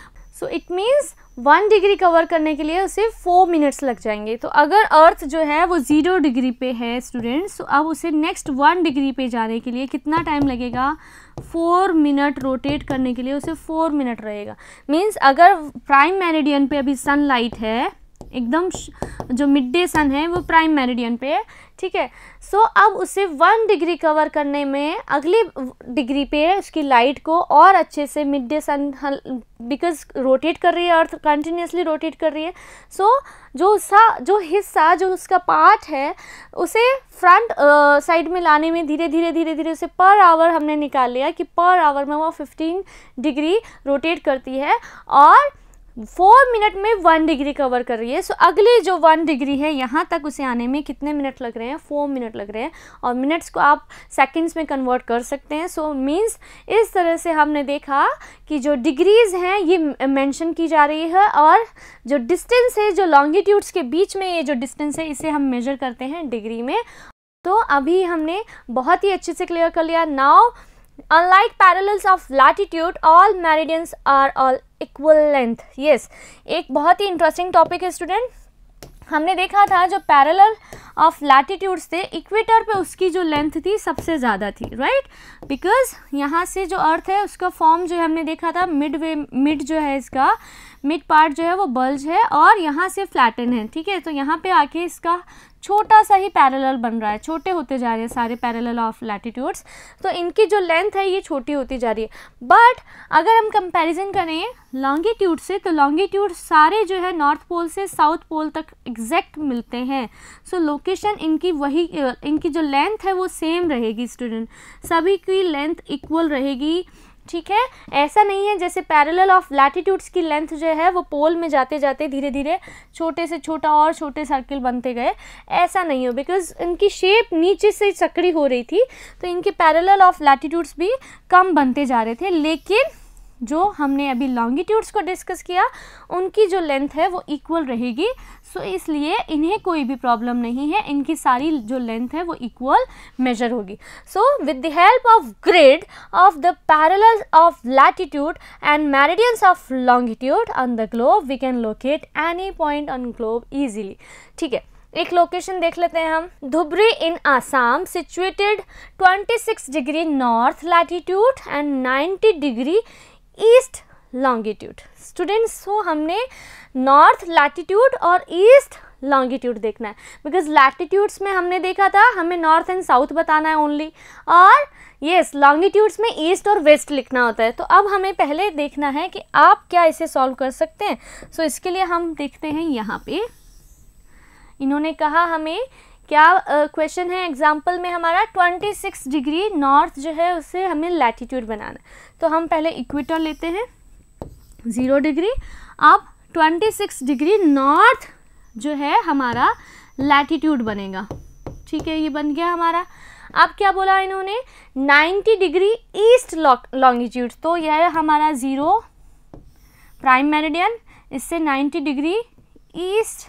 Speaker 1: so it means one degree cover करने के लिए उसे फोर मिनट्स लग जाएंगे तो अगर अर्थ जो है वो ज़ीरो डिग्री पे है स्टूडेंट्स तो अब उसे नेक्स्ट वन डिग्री पे जाने के लिए कितना टाइम लगेगा फोर मिनट रोटेट करने के लिए उसे फोर मिनट रहेगा मीन्स अगर प्राइम मेरिडियन पे अभी सनलाइट है एकदम जो मिड डे सन है वो प्राइम मेरिडियन पे है ठीक है सो अब उसे वन डिग्री कवर करने में अगली डिग्री पे उसकी लाइट को और अच्छे से mid day sun because rotate कर रही है अर्थ कंटिन्यूसली रोटेट कर रही है सो so, जो सा जो हिस्सा जो उसका पार्ट है उसे फ्रंट साइड में लाने में धीरे धीरे धीरे धीरे उसे पर आवर हमने निकाल लिया कि पर आवर में वो 15 डिग्री रोटेट करती है और फोर मिनट में वन डिग्री कवर कर रही है सो अगली जो वन डिग्री है यहाँ तक उसे आने में कितने मिनट लग रहे हैं फोर मिनट लग रहे हैं और मिनट्स को आप सेकंड्स में कन्वर्ट कर सकते हैं सो so, मींस इस तरह से हमने देखा कि जो डिग्रीज़ हैं ये मेंशन की जा रही है और जो डिस्टेंस है जो लॉन्गिट्यूड्स के बीच में ये जो डिस्टेंस है इसे हम मेजर करते हैं डिग्री में तो अभी हमने बहुत ही अच्छे से क्लियर कर लिया नाव Unlike parallels of latitude, all meridians are all equal length. Yes, एक बहुत ही interesting topic है student. हमने देखा था जो पैरेलल ऑफ लैटिट्यूड्स थे इक्वेटर पे उसकी जो लेंथ थी सबसे ज़्यादा थी राइट बिकॉज यहाँ से जो अर्थ है उसका फॉर्म जो हमने देखा था मिड वे मिड जो है इसका मिड पार्ट जो है वो बल्ज है और यहाँ से फ्लैटन है ठीक है तो यहाँ पे आके इसका छोटा सा ही पैरेलल बन रहा है छोटे होते जा रहे हैं सारे पैरेलल ऑफ लैटिट्यूड्स तो इनकी जो लेंथ है ये छोटी होती जा रही है बट अगर हम कंपैरिजन करें लॉन्गिट्यूड से तो लॉन्गिट्यूड सारे जो है नॉर्थ पोल से साउथ पोल तक एग्जैक्ट मिलते हैं सो so, लोकेशन इनकी वही इनकी जो लेंथ है वो सेम रहेगी स्टूडेंट सभी की लेंथ इक्वल रहेगी ठीक है ऐसा नहीं है जैसे पैरेलल ऑफ लैटिट्यूड्स की लेंथ जो है वो पोल में जाते जाते धीरे धीरे छोटे से छोटा और छोटे सर्किल बनते गए ऐसा नहीं हो बिकॉज इनकी शेप नीचे से चकड़ी हो रही थी तो इनके पैरेलल ऑफ लैटिट्यूड्स भी कम बनते जा रहे थे लेकिन जो हमने अभी लॉन्गिट्यूड्स को डिस्कस किया उनकी जो लेंथ है वो इक्वल रहेगी सो so, इसलिए इन्हें कोई भी प्रॉब्लम नहीं है इनकी सारी जो लेंथ है वो इक्वल मेजर होगी so with the help of grid of the parallel of latitude and meridians of longitude on the globe we can locate any point on globe easily ठीक है एक लोकेशन देख लेते हैं हम Dhubri in Assam situated 26 degree north latitude and 90 degree east longitude students so हमने north latitude और east longitude देखना है बिकॉज लैटिट्यूड्स में हमने देखा था हमें नॉर्थ एंड साउथ बताना है ओनली और येस yes, लॉन्गिट्यूड्स में ईस्ट और वेस्ट लिखना होता है तो अब हमें पहले देखना है कि आप क्या इसे सॉल्व कर सकते हैं सो so, इसके लिए हम देखते हैं यहाँ पे इन्होंने कहा हमें क्या क्वेश्चन uh, है एग्जाम्पल में हमारा 26 डिग्री नॉर्थ जो है उसे हमें लैटिट्यूड बनाना तो हम पहले इक्वेटर लेते हैं ज़ीरो डिग्री अब ट्वेंटी सिक्स डिग्री नॉर्थ जो है हमारा लैटीट्यूड बनेगा ठीक है ये बन गया हमारा अब क्या बोला इन्होंने नाइन्टी डिग्री ईस्ट लॉन्गिट्यूड तो यह हमारा ज़ीरो प्राइम मेरिडियन इससे नाइन्टी डिग्री ईस्ट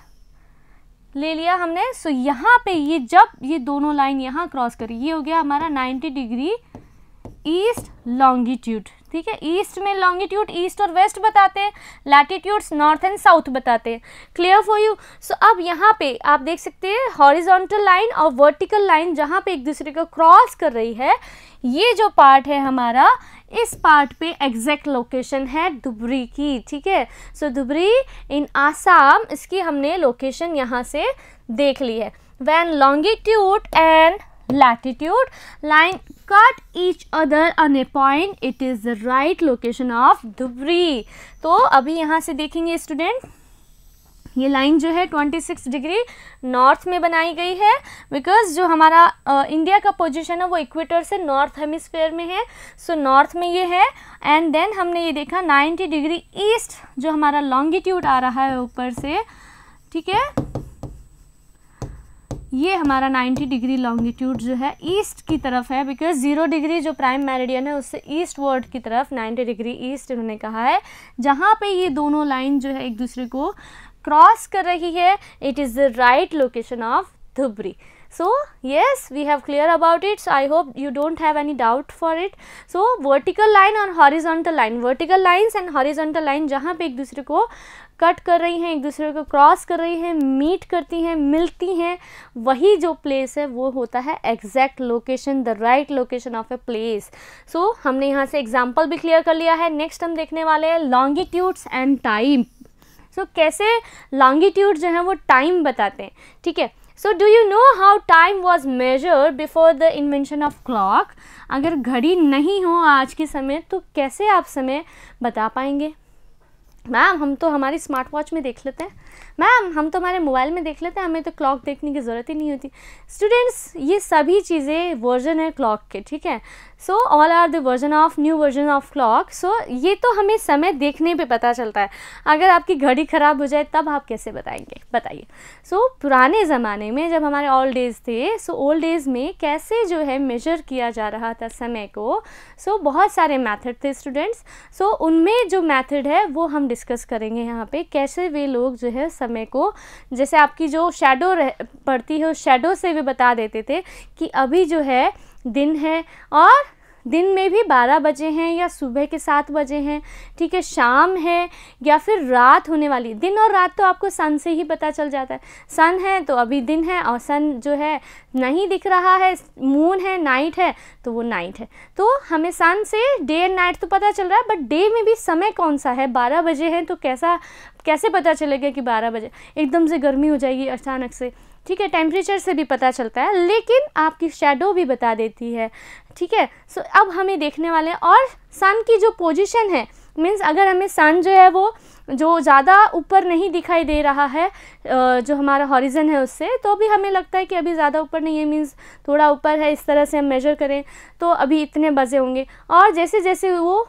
Speaker 1: ले लिया हमने सो यहाँ पे ये जब ये दोनों लाइन यहाँ क्रॉस करी ये हो गया हमारा 90 डिग्री ईस्ट लॉन्गिट्यूड ठीक है ईस्ट में लॉन्गिट्यूड ईस्ट और वेस्ट बताते हैं लैटिट्यूड्स नॉर्थ एंड साउथ बताते हैं क्लियर फॉर यू सो अब यहाँ पे आप देख सकते हैं हॉरिजॉन्टल लाइन और वर्टिकल लाइन जहाँ पे एक दूसरे को क्रॉस कर रही है ये जो पार्ट है हमारा इस पार्ट पे एग्जैक्ट लोकेशन है दुबरी की ठीक है सो दुबरी इन आसाम इसकी हमने लोकेशन यहाँ से देख ली है when longitude and latitude line cut each other on a point it is the right location of debris तो अभी यहाँ से देखेंगे स्टूडेंट ये लाइन जो है 26 डिग्री नॉर्थ में बनाई गई है बिकॉज जो हमारा आ, इंडिया का पोजीशन है वो इक्वेटर से नॉर्थ हेमिस्फेयर में है सो so, नॉर्थ में ये है एंड देन हमने ये देखा 90 डिग्री ईस्ट जो हमारा लॉन्गिट्यूड आ रहा है ऊपर से ठीक है ये हमारा 90 डिग्री लॉन्गिट्यूड जो है ईस्ट की तरफ है बिकॉज जीरो डिग्री जो प्राइम मेरिडियन है उससे ईस्ट वर्ड की तरफ 90 डिग्री ईस्ट इन्होंने कहा है जहाँ पे ये दोनों लाइन जो है एक दूसरे को क्रॉस कर रही है it is the right location of Dhubri so yes we have clear about its I hope you don't have any doubt for it so vertical line और horizontal line vertical lines and horizontal line जहाँ पे एक दूसरे को cut कर रही हैं एक दूसरे को क्रॉस कर रही हैं मीट करती हैं मिलती हैं वही जो प्लेस है वो होता है exact location the right location of a place so हमने यहाँ से एग्जाम्पल भी क्लियर कर लिया है नेक्स्ट हम देखने वाले हैं लॉन्गिट्यूड्स एंड टाइम सो कैसे लॉन्गिट्यूड जो हैं वो टाइम बताते हैं ठीक है so do you know how time was measure before the invention of clock अगर घड़ी नहीं हो आज के समय तो कैसे आप समय बता पाएंगे मैम हम तो हमारी स्मार्ट वॉच में देख लेते हैं मैम हम तो हमारे मोबाइल में देख लेते हैं हमें तो क्लॉक देखने की ज़रूरत ही नहीं होती स्टूडेंट्स ये सभी चीज़ें वर्जन है क्लॉक के ठीक है so all are the version of new version of clock so ये तो हमें समय देखने पे पता चलता है अगर आपकी घड़ी ख़राब हो जाए तब आप कैसे बताएंगे बताइए सो so, पुराने ज़माने में जब हमारे ओल्ड डेज थे सो ओल्ड डेज में कैसे जो है मेजर किया जा रहा था समय को सो so, बहुत सारे मैथड थे स्टूडेंट्स सो so, उनमें जो मैथड है वो हम डिस्कस करेंगे यहाँ पर कैसे वे लोग जो है हैं समय को जैसे आपकी जो शेडो पड़ती है उस शेडो से भी बता देते थे कि अभी जो है दिन है और दिन में भी 12 बजे हैं या सुबह के सात बजे हैं ठीक है शाम है या फिर रात होने वाली दिन और रात तो आपको सन से ही पता चल जाता है सन है तो अभी दिन है और सन जो है नहीं दिख रहा है मून है नाइट है तो वो नाइट है तो हमें सन से डे एंड नाइट तो पता चल रहा है बट डे में भी समय कौन सा है बारह बजे हैं तो कैसा कैसे पता चलेगा कि बारह बजे एकदम से गर्मी हो जाएगी अचानक से ठीक है टेम्परेचर से भी पता चलता है लेकिन आपकी शेडो भी बता देती है ठीक है सो so, अब हमें देखने वाले हैं और सन की जो पोजिशन है मीन्स अगर हमें सन जो है वो जो ज़्यादा ऊपर नहीं दिखाई दे रहा है जो हमारा हॉरिजन है उससे तो भी हमें लगता है कि अभी ज़्यादा ऊपर नहीं है मीन्स थोड़ा ऊपर है इस तरह से हम मेजर करें तो अभी इतने बजे होंगे और जैसे जैसे वो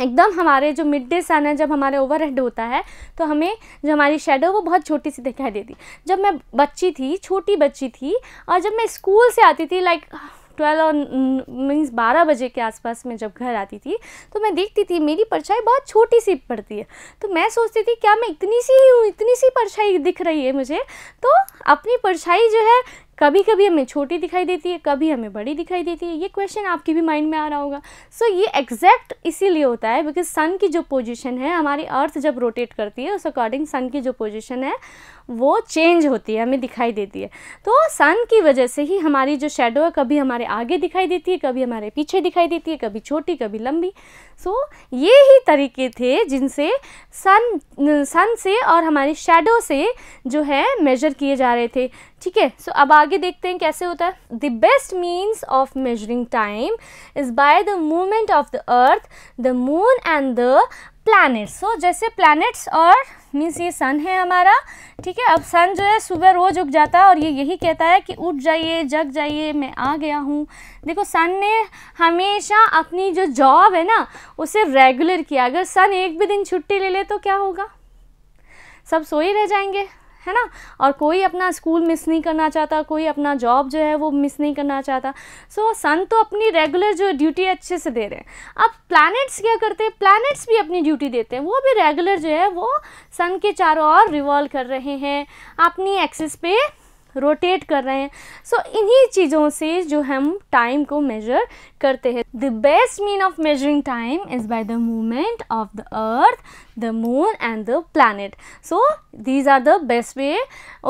Speaker 1: एकदम हमारे जो मिड डे सन है जब हमारे ओवर हेड होता है तो हमें जो हमारी शेडो वो बहुत छोटी सी दिखाई देती जब मैं बच्ची थी छोटी बच्ची थी और जब मैं स्कूल से आती थी लाइक ट्वेल्व और मीन्स बारह बजे के आसपास मैं जब घर आती थी तो मैं देखती थी मेरी परछाई बहुत छोटी सी पड़ती है तो मैं सोचती थी क्या मैं इतनी सी ही हूँ इतनी सी परछाई दिख रही है मुझे तो अपनी परछाई जो है कभी कभी हमें छोटी दिखाई देती है कभी हमें बड़ी दिखाई देती है ये क्वेश्चन आपके भी माइंड में आ रहा होगा सो so, ये एग्जैक्ट इसीलिए होता है बिकॉज सन की जो पोजिशन है हमारी अर्थ जब रोटेट करती है उस अकॉर्डिंग सन की जो पोजिशन है वो चेंज होती है हमें दिखाई देती है तो सन की वजह से ही हमारी जो शेडो है कभी हमारे आगे दिखाई देती है कभी हमारे पीछे दिखाई देती है कभी छोटी कभी लंबी सो so, ये ही तरीके थे जिनसे सन सन से और हमारी शेडो से जो है मेजर किए जा रहे थे ठीक है सो अब आगे देखते हैं कैसे होता है the best means of measuring time is by the movement of the earth the moon and the planets so जैसे प्लैनेट्स और मीन्स ये सन है हमारा ठीक है अब सन जो है सुबह रोज़ उग जाता है और ये यही कहता है कि उठ जाइए जग जाइए मैं आ गया हूँ देखो सन ने हमेशा अपनी जो जॉब है ना उसे रेगुलर किया अगर सन एक भी दिन छुट्टी ले ले तो क्या होगा सब ही रह जाएंगे है ना और कोई अपना स्कूल मिस नहीं करना चाहता कोई अपना जॉब जो है वो मिस नहीं करना चाहता सो so, सन तो अपनी रेगुलर जो ड्यूटी अच्छे से दे रहे हैं अब प्लैनेट्स क्या करते हैं प्लैनेट्स भी अपनी ड्यूटी देते हैं वो भी रेगुलर जो है वो सन के चारों ओर रिवॉल्व कर रहे हैं अपनी एक्सिस पे रोटेट कर रहे हैं सो so, इन्हीं चीज़ों से जो हम टाइम को मेजर करते हैं the best mean of measuring time is by the movement of the earth the moon and the planet so these are the best way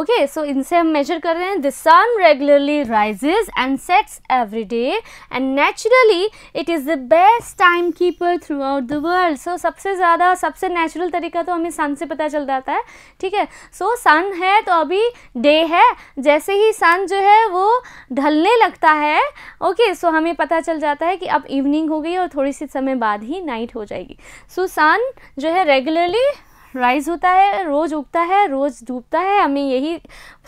Speaker 1: okay so इनसे हम मेजर कर रहे हैं the sun regularly rises and sets every day and naturally it is the best time keeper throughout the world so सबसे ज़्यादा सबसे natural तरीका तो हमें सन से पता चल जाता है ठीक है सो सन है तो अभी डे है जैसे ही सन जो है वो ढलने लगता है ओके okay, सो so हमें पता चल चल जाता है कि अब इवनिंग हो गई और थोड़ी सी समय बाद ही नाइट हो जाएगी सो सुसान जो है रेगुलरली राइज होता है रोज उगता है रोज डूबता है हमें यही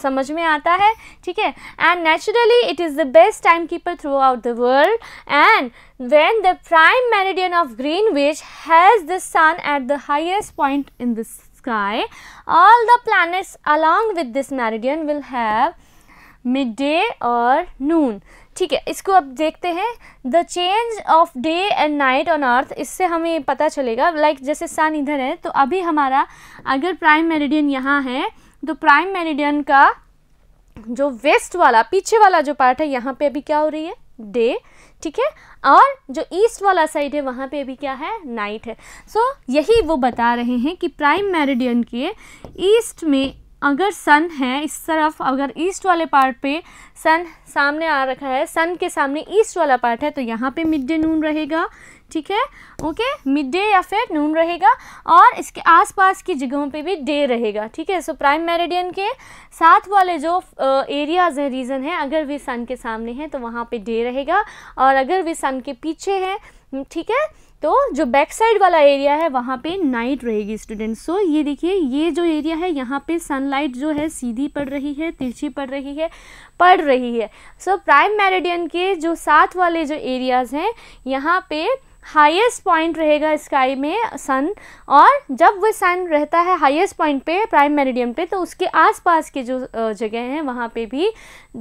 Speaker 1: समझ में आता है ठीक है and naturally it is the best time keeper throughout the world and when the prime meridian of Greenwich has the sun at the highest point in the sky all the planets along with this meridian will have mid day और noon ठीक है इसको अब देखते हैं the change of day and night on earth इससे हमें पता चलेगा लाइक like, जैसे सन इधर है तो अभी हमारा अगर प्राइम मेरिडियन यहाँ है तो प्राइम मेरिडियन का जो वेस्ट वाला पीछे वाला जो पार्ट है यहाँ पे अभी क्या हो रही है डे ठीक है और जो ईस्ट वाला साइड है वहाँ पे अभी क्या है नाइट है सो so, यही वो बता रहे हैं कि प्राइम मेरिडियन के ईस्ट में अगर सन है इस तरफ अगर ईस्ट वाले पार्ट पे सन सामने आ रखा है सन के सामने ईस्ट वाला पार्ट है तो यहाँ पे मिड डे नून रहेगा ठीक है ओके मिड डे या फिर नून रहेगा और इसके आसपास की जगहों पे भी डे रहेगा ठीक है सो प्राइम मेरिडियन के साथ वाले जो एरियाज हैं रीजन है अगर वे सन के सामने हैं तो वहाँ पर डे रहेगा और अगर वे सन के पीछे हैं ठीक है तो जो बैक साइड वाला एरिया है वहाँ पे नाइट रहेगी स्टूडेंट सो ये देखिए ये जो एरिया है यहाँ पे सनलाइट जो है सीधी पड़ रही है तिरछी पड़ रही है पड़ रही है सो प्राइम मेरिडियन के जो साथ वाले जो एरियाज़ हैं यहाँ पे हाईएस्ट पॉइंट रहेगा स्काई में सन और जब वह सन रहता है हाईएस्ट पॉइंट पे प्राइम मेरिडियम पे तो उसके आसपास के जो जगह हैं वहाँ पे भी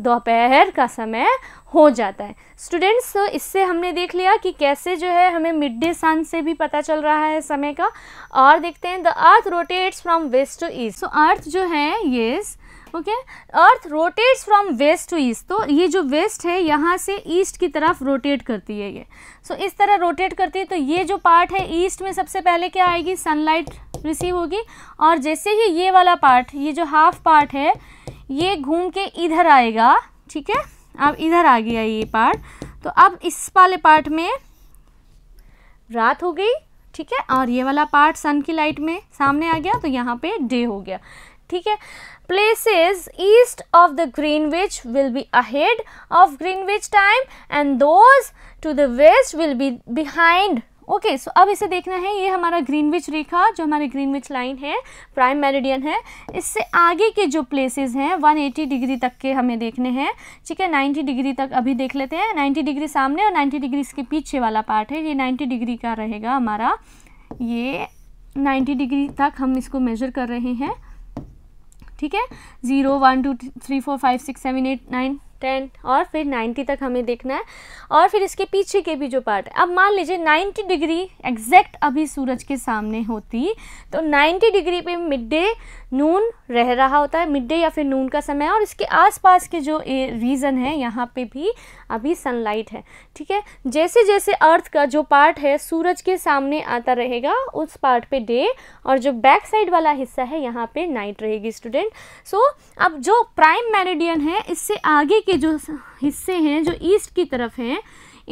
Speaker 1: दोपहर का समय हो जाता है स्टूडेंट्स तो इससे हमने देख लिया कि कैसे जो है हमें मिड डे सन से भी पता चल रहा है समय का और देखते हैं the earth rotates from west to east so earth जो है yes yes, okay earth rotates from west to east तो ये जो वेस्ट है यहाँ से ईस्ट की तरफ रोटेट करती है ये सो so, इस तरह रोटेट करती है तो ये जो पार्ट है ईस्ट में सबसे पहले क्या आएगी सनलाइट रिसीव होगी और जैसे ही ये वाला पार्ट ये जो हाफ पार्ट है ये घूम के इधर आएगा ठीक है अब इधर आ गया ये पार्ट तो अब इस वाले पार्ट में रात हो गई ठीक है और ये वाला पार्ट सन की लाइट में सामने आ गया तो यहाँ पे डे हो गया ठीक है places east of the greenwich will be ahead of greenwich time and those to the west will be behind okay okay, so so अब इसे देखना है ये हमारा ग्रीनविच रेखा जो हमारी ग्रीनविच लाइन है प्राइम मेरिडियन है इससे आगे के जो प्लेसेस हैं 180 डिग्री तक के हमें देखने हैं ठीक है 90 डिग्री तक अभी देख लेते हैं 90 डिग्री सामने और 90 डिग्री इसके पीछे वाला पार्ट है ये 90 डिग्री का रहेगा हमारा ये 90 डिग्री तक हम इसको मेजर कर रहे हैं ठीक है zero one two three four five six seven eight nine ten और फिर नाइन्टी तक हमें देखना है और फिर इसके पीछे के भी जो पार्ट है अब मान लीजिए नाइन्टी डिग्री एग्जैक्ट अभी सूरज के सामने होती तो नाइन्टी डिग्री पे मिड डे नून रह रहा होता है मिड डे या फिर नून का समय और इसके आसपास के जो रीज़न है यहाँ पे भी अभी सनलाइट है ठीक है जैसे जैसे अर्थ का जो पार्ट है सूरज के सामने आता रहेगा उस पार्ट पे डे और जो बैक साइड वाला हिस्सा है यहाँ पे नाइट रहेगी स्टूडेंट सो अब जो प्राइम मेरिडियन है इससे आगे के जो हिस्से हैं जो ईस्ट की तरफ हैं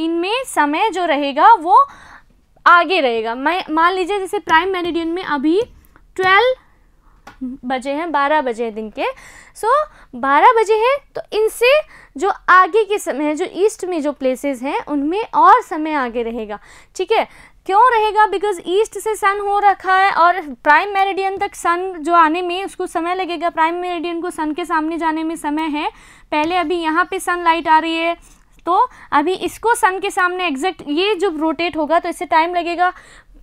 Speaker 1: इनमें समय जो रहेगा वो आगे रहेगा मैं मान लीजिए जैसे प्राइम मेरिडियन में अभी ट्वेल्व बजे हैं बारह बजे हैं दिन के सो बारह बजे हैं तो इनसे जो आगे के समय जो ईस्ट में जो प्लेसेस हैं उनमें और समय आगे रहेगा ठीक है क्यों रहेगा बिकॉज ईस्ट से सन हो रखा है और प्राइम मेरिडियन तक सन जो आने में उसको समय लगेगा प्राइम मेरिडियन को सन के सामने जाने में समय है पहले अभी यहाँ पे सन लाइट आ रही है तो अभी इसको सन के सामने एग्जैक्ट ये जो रोटेट होगा तो इससे टाइम लगेगा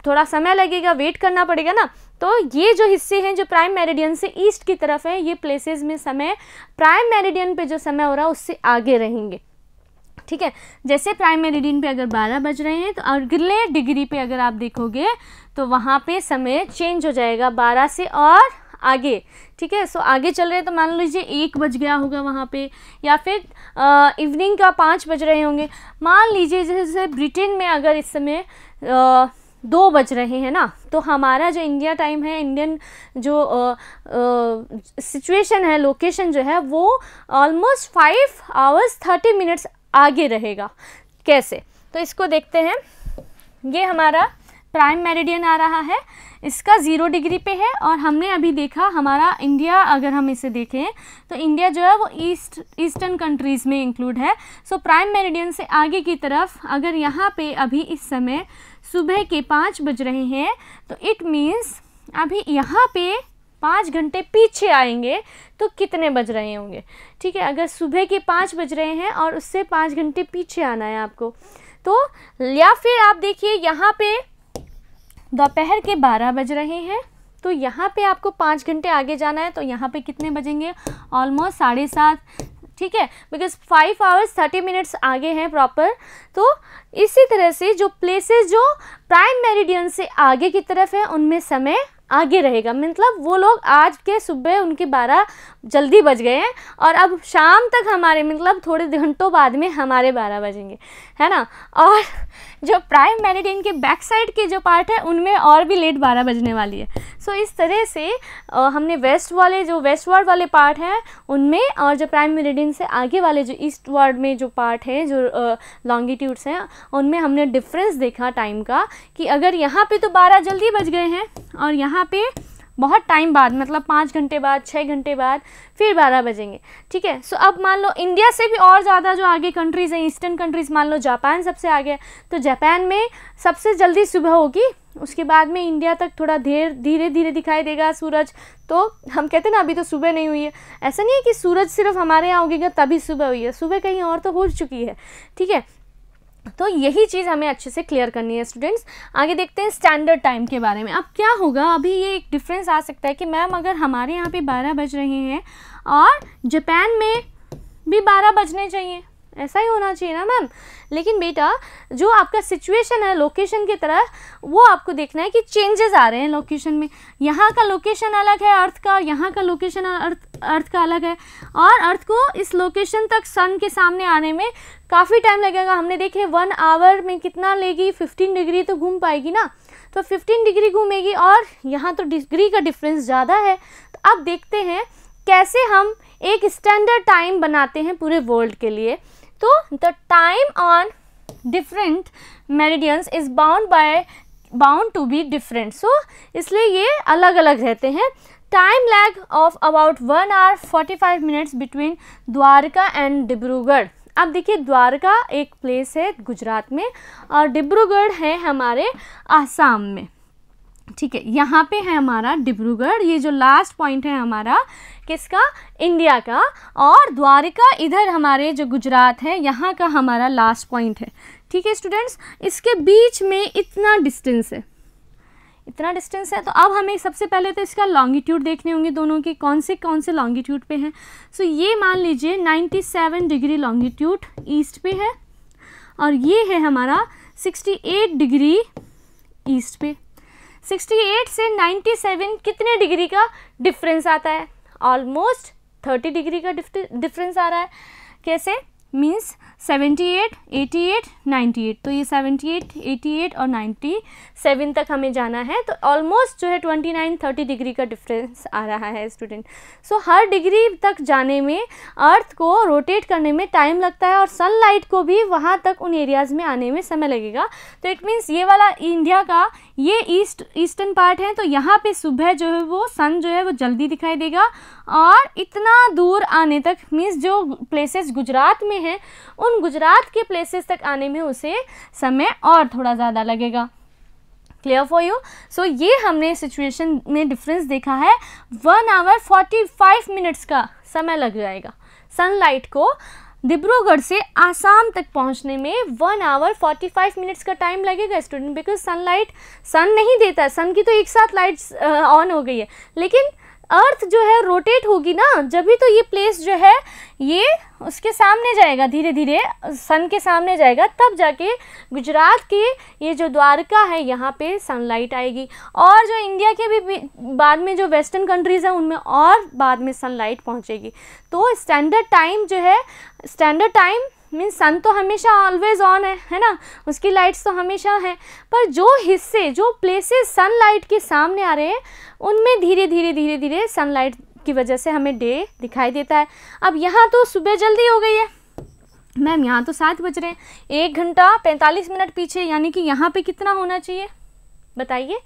Speaker 1: थोड़ा समय लगेगा वेट करना पड़ेगा ना तो ये जो हिस्से हैं जो प्राइम मेरिडियन से ईस्ट की तरफ हैं ये प्लेसेस में समय प्राइम मेरिडियन पे जो समय हो रहा है उससे आगे रहेंगे ठीक है जैसे प्राइम मेरिडियन पे अगर 12 बज रहे हैं तो अगले डिग्री पे अगर आप देखोगे तो वहाँ पे समय चेंज हो जाएगा 12 से और आगे ठीक है सो आगे चल रहे तो मान लीजिए एक बज गया होगा वहाँ पे या फिर इवनिंग का पाँच बज रहे होंगे मान लीजिए जैसे ब्रिटेन में अगर इस समय आ, दो बज रहे हैं ना तो हमारा जो इंडिया टाइम है इंडियन जो सिचुएशन है लोकेशन जो है वो almost five hours thirty minutes आगे रहेगा कैसे तो इसको देखते हैं ये हमारा प्राइम मेरिडियन आ रहा है इसका ज़ीरो डिग्री पे है और हमने अभी देखा हमारा इंडिया अगर हम इसे देखें तो इंडिया जो है वो ईस्ट ईस्टर्न कंट्रीज़ में इंक्लूड है सो प्राइम मेरिडियन से आगे की तरफ अगर यहाँ पे अभी इस समय सुबह के पाँच बज रहे हैं तो इट मीन्स अभी यहाँ पे पाँच घंटे पीछे आएंगे तो कितने बज रहे होंगे ठीक है अगर सुबह के पाँच बज रहे हैं और उससे पाँच घंटे पीछे आना है आपको तो या फिर आप देखिए यहाँ पे दोपहर के बारह बज रहे हैं तो यहाँ पे आपको पाँच घंटे आगे जाना है तो यहाँ पे कितने बजेंगे ऑलमोस्ट साढ़े सात ठीक है because five hours thirty minutes आगे हैं प्रॉपर तो इसी तरह से जो प्लेसेस जो प्राइम मेरिडियन से आगे की तरफ है उनमें समय आगे रहेगा मतलब वो लोग आज के सुबह उनके बारह जल्दी बज गए हैं और अब शाम तक हमारे मतलब थोड़े घंटों बाद में हमारे बारह बजेंगे है ना और जो प्राइम मेरिडियन के बैक साइड के जो पार्ट है उनमें और भी लेट बारह बजने वाली है सो so, इस तरह से हमने वेस्ट वाले जो वेस्ट वार्ड वाले पार्ट हैं उनमें और जो प्राइम मेरिडियन से आगे वाले जो ईस्ट वार्ड में जो पार्ट हैं जो लॉन्गिट्यूड्स हैं उनमें हमने डिफ्रेंस देखा टाइम का कि अगर यहाँ पर तो बारह जल्दी बज गए हैं और यहाँ पर बहुत टाइम बाद मतलब पाँच घंटे बाद छः घंटे बाद फिर बारह बजेंगे ठीक है सो अब मान लो इंडिया से भी और ज़्यादा जो आगे कंट्रीज़ हैं ईस्टर्न कंट्रीज़ मान लो जापान सबसे आगे है तो जापान में सबसे जल्दी सुबह होगी उसके बाद में इंडिया तक थोड़ा धीरे धीरे धीरे दिखाई देगा सूरज तो हम कहते हैं ना अभी तो सुबह नहीं हुई है ऐसा नहीं है कि सूरज सिर्फ हमारे यहाँ उगेगा तभी सुबह हुई है सुबह कहीं और तो हो चुकी है ठीक है तो यही चीज़ हमें अच्छे से क्लियर करनी है स्टूडेंट्स आगे देखते हैं स्टैंडर्ड टाइम के बारे में अब क्या होगा अभी ये एक डिफरेंस आ सकता है कि मैम अगर हमारे यहाँ पे बारह बज रहे हैं और जापान में भी बारह बजने चाहिए ऐसा ही होना चाहिए ना मैम लेकिन बेटा जो आपका सिचुएशन है लोकेशन की तरह वो आपको देखना है कि चेंजेस आ रहे हैं लोकेशन में यहाँ का लोकेशन अलग है अर्थ का यहाँ का लोकेशन अर्थ अर्थ का अलग है और अर्थ को इस लोकेशन तक सन के सामने आने में काफ़ी टाइम लगेगा हमने देखे वन आवर में कितना लेगी फिफ्टीन डिग्री तो घूम पाएगी ना तो फिफ्टीन डिग्री घूमेगी और यहाँ तो डिग्री का डिफरेंस ज़्यादा है तो अब देखते हैं कैसे हम एक स्टैंडर्ड टाइम बनाते हैं पूरे वर्ल्ड के लिए तो the time on different meridians is bound by bound to be different so इसलिए ये अलग अलग रहते हैं time lag of about one hour forty five minutes between Dwarka and Dibrugarh अब देखिए द्वारका एक प्लेस है गुजरात में और डिब्रूगढ़ है हमारे आसाम में ठीक है यहाँ पे है हमारा डिब्रूगढ़ ये जो लास्ट पॉइंट है हमारा किसका इंडिया का और द्वारका इधर हमारे जो गुजरात है यहाँ का हमारा लास्ट पॉइंट है ठीक है स्टूडेंट्स इसके बीच में इतना डिस्टेंस है इतना डिस्टेंस है तो अब हमें सबसे पहले तो इसका लॉन्गिट्यूड देखने होंगे दोनों के कौन से कौन से लॉन्गिट्यूड पे हैं सो so, ये मान लीजिए 97 डिग्री लॉन्गिट्यूड ईस्ट पे है और ये है हमारा 68 डिग्री ईस्ट पे 68 से 97 कितने डिग्री का डिफरेंस आता है ऑलमोस्ट 30 डिग्री का डिफरेंस आ रहा है कैसे means seventy eight eighty eight ninety eight तो ये सेवेंटी एट एटी एट और नाइन्टी सेवन तक हमें जाना है तो ऑलमोस्ट जो है ट्वेंटी नाइन थर्टी डिग्री का डिफरेंस आ रहा है स्टूडेंट सो so, हर डिग्री तक जाने में अर्थ को रोटेट करने में टाइम लगता है और सनलाइट को भी वहाँ तक उन एरियाज़ में आने में समय लगेगा तो इट मीन्स ये वाला इंडिया का ये ईस्ट ईस्टर्न पार्ट है तो यहाँ पर सुबह जो है वो सन जो है वो जल्दी दिखाई देगा और इतना दूर आने तक मीन्स जो प्लेसेस गुजरात में हैं उन गुजरात के प्लेसेस तक आने में उसे समय और थोड़ा ज़्यादा लगेगा क्लियर फॉर यू सो ये हमने सिचुएशन में डिफरेंस देखा है one hour forty five minutes का समय लग जाएगा सनलाइट को डिब्रूगढ़ से आसाम तक पहुंचने में one hour forty five minutes का टाइम लगेगा स्टूडेंट बिकॉज सनलाइट सन नहीं देता सन की तो एक साथ लाइट्स ऑन हो गई है लेकिन अर्थ जो है रोटेट होगी ना जब भी तो ये प्लेस जो है ये उसके सामने जाएगा धीरे धीरे सन के सामने जाएगा तब जाके गुजरात के ये जो द्वारका है यहाँ पे सनलाइट आएगी और जो इंडिया के भी बाद में जो वेस्टर्न कंट्रीज़ हैं उनमें और बाद में सनलाइट पहुँचेगी तो स्टैंडर्ड टाइम जो है स्टैंडर्ड टाइम मीन सन तो हमेशा ऑलवेज ऑन है है ना उसकी लाइट्स तो हमेशा हैं पर जो हिस्से जो प्लेसेस सन लाइट के सामने आ रहे हैं उनमें धीरे धीरे धीरे धीरे सन लाइट की वजह से हमें डे दिखाई देता है अब यहाँ तो सुबह जल्दी हो गई है मैम यहाँ तो सात बज रहे हैं एक घंटा पैंतालीस मिनट पीछे यानी कि यहाँ पर कितना होना चाहिए बताइए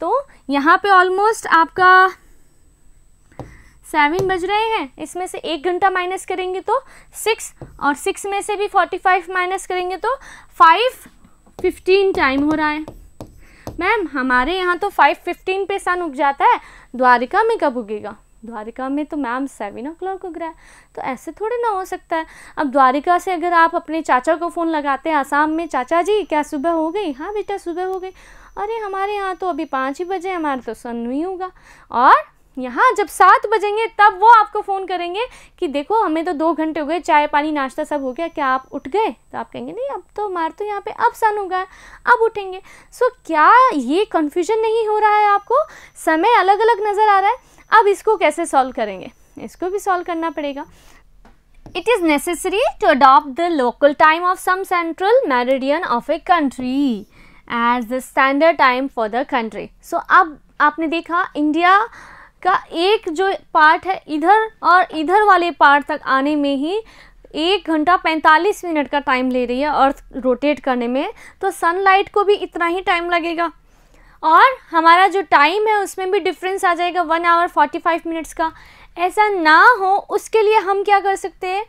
Speaker 1: तो यहाँ पर ऑलमोस्ट आपका सेवन बज रहे हैं इसमें से एक घंटा माइनस करेंगे तो सिक्स और सिक्स में से भी फोर्टी फाइव माइनस करेंगे तो फाइव फिफ्टीन टाइम हो रहा है मैम हमारे यहाँ तो फाइव फिफ्टीन पे सन उग जाता है द्वारिका में कब उगेगा द्वारिका में तो मैम सेवन ओ क्लॉक उग रहा है तो ऐसे थोड़े ना हो सकता है अब द्वारिका से अगर आप अपने चाचा को फ़ोन लगाते हैं आसाम में चाचा जी क्या सुबह हो गई हाँ बेटा सुबह हो गई अरे हमारे यहाँ तो अभी पाँच ही बजे हमारे तो सन नहीं होगा और यहाँ जब सात बजेंगे तब वो आपको फ़ोन करेंगे कि देखो हमें तो दो घंटे हो गए चाय पानी नाश्ता सब हो गया क्या आप उठ गए तो आप कहेंगे नहीं अब तो मार तो यहाँ पे अब सन होगा अब उठेंगे सो so, क्या ये कन्फ्यूजन नहीं हो रहा है आपको समय अलग अलग नज़र आ रहा है अब इसको कैसे सॉल्व करेंगे इसको भी सॉल्व करना पड़ेगा it is necessary to adopt the local time of some central meridian of a country as the standard time for the country so अब आपने देखा इंडिया का एक जो पार्ट है इधर और इधर वाले पार्ट तक आने में ही एक घंटा 45 मिनट का टाइम ले रही है अर्थ रोटेट करने में तो सनलाइट को भी इतना ही टाइम लगेगा और हमारा जो टाइम है उसमें भी डिफरेंस आ जाएगा वन आवर 45 मिनट्स का ऐसा ना हो उसके लिए हम क्या कर सकते हैं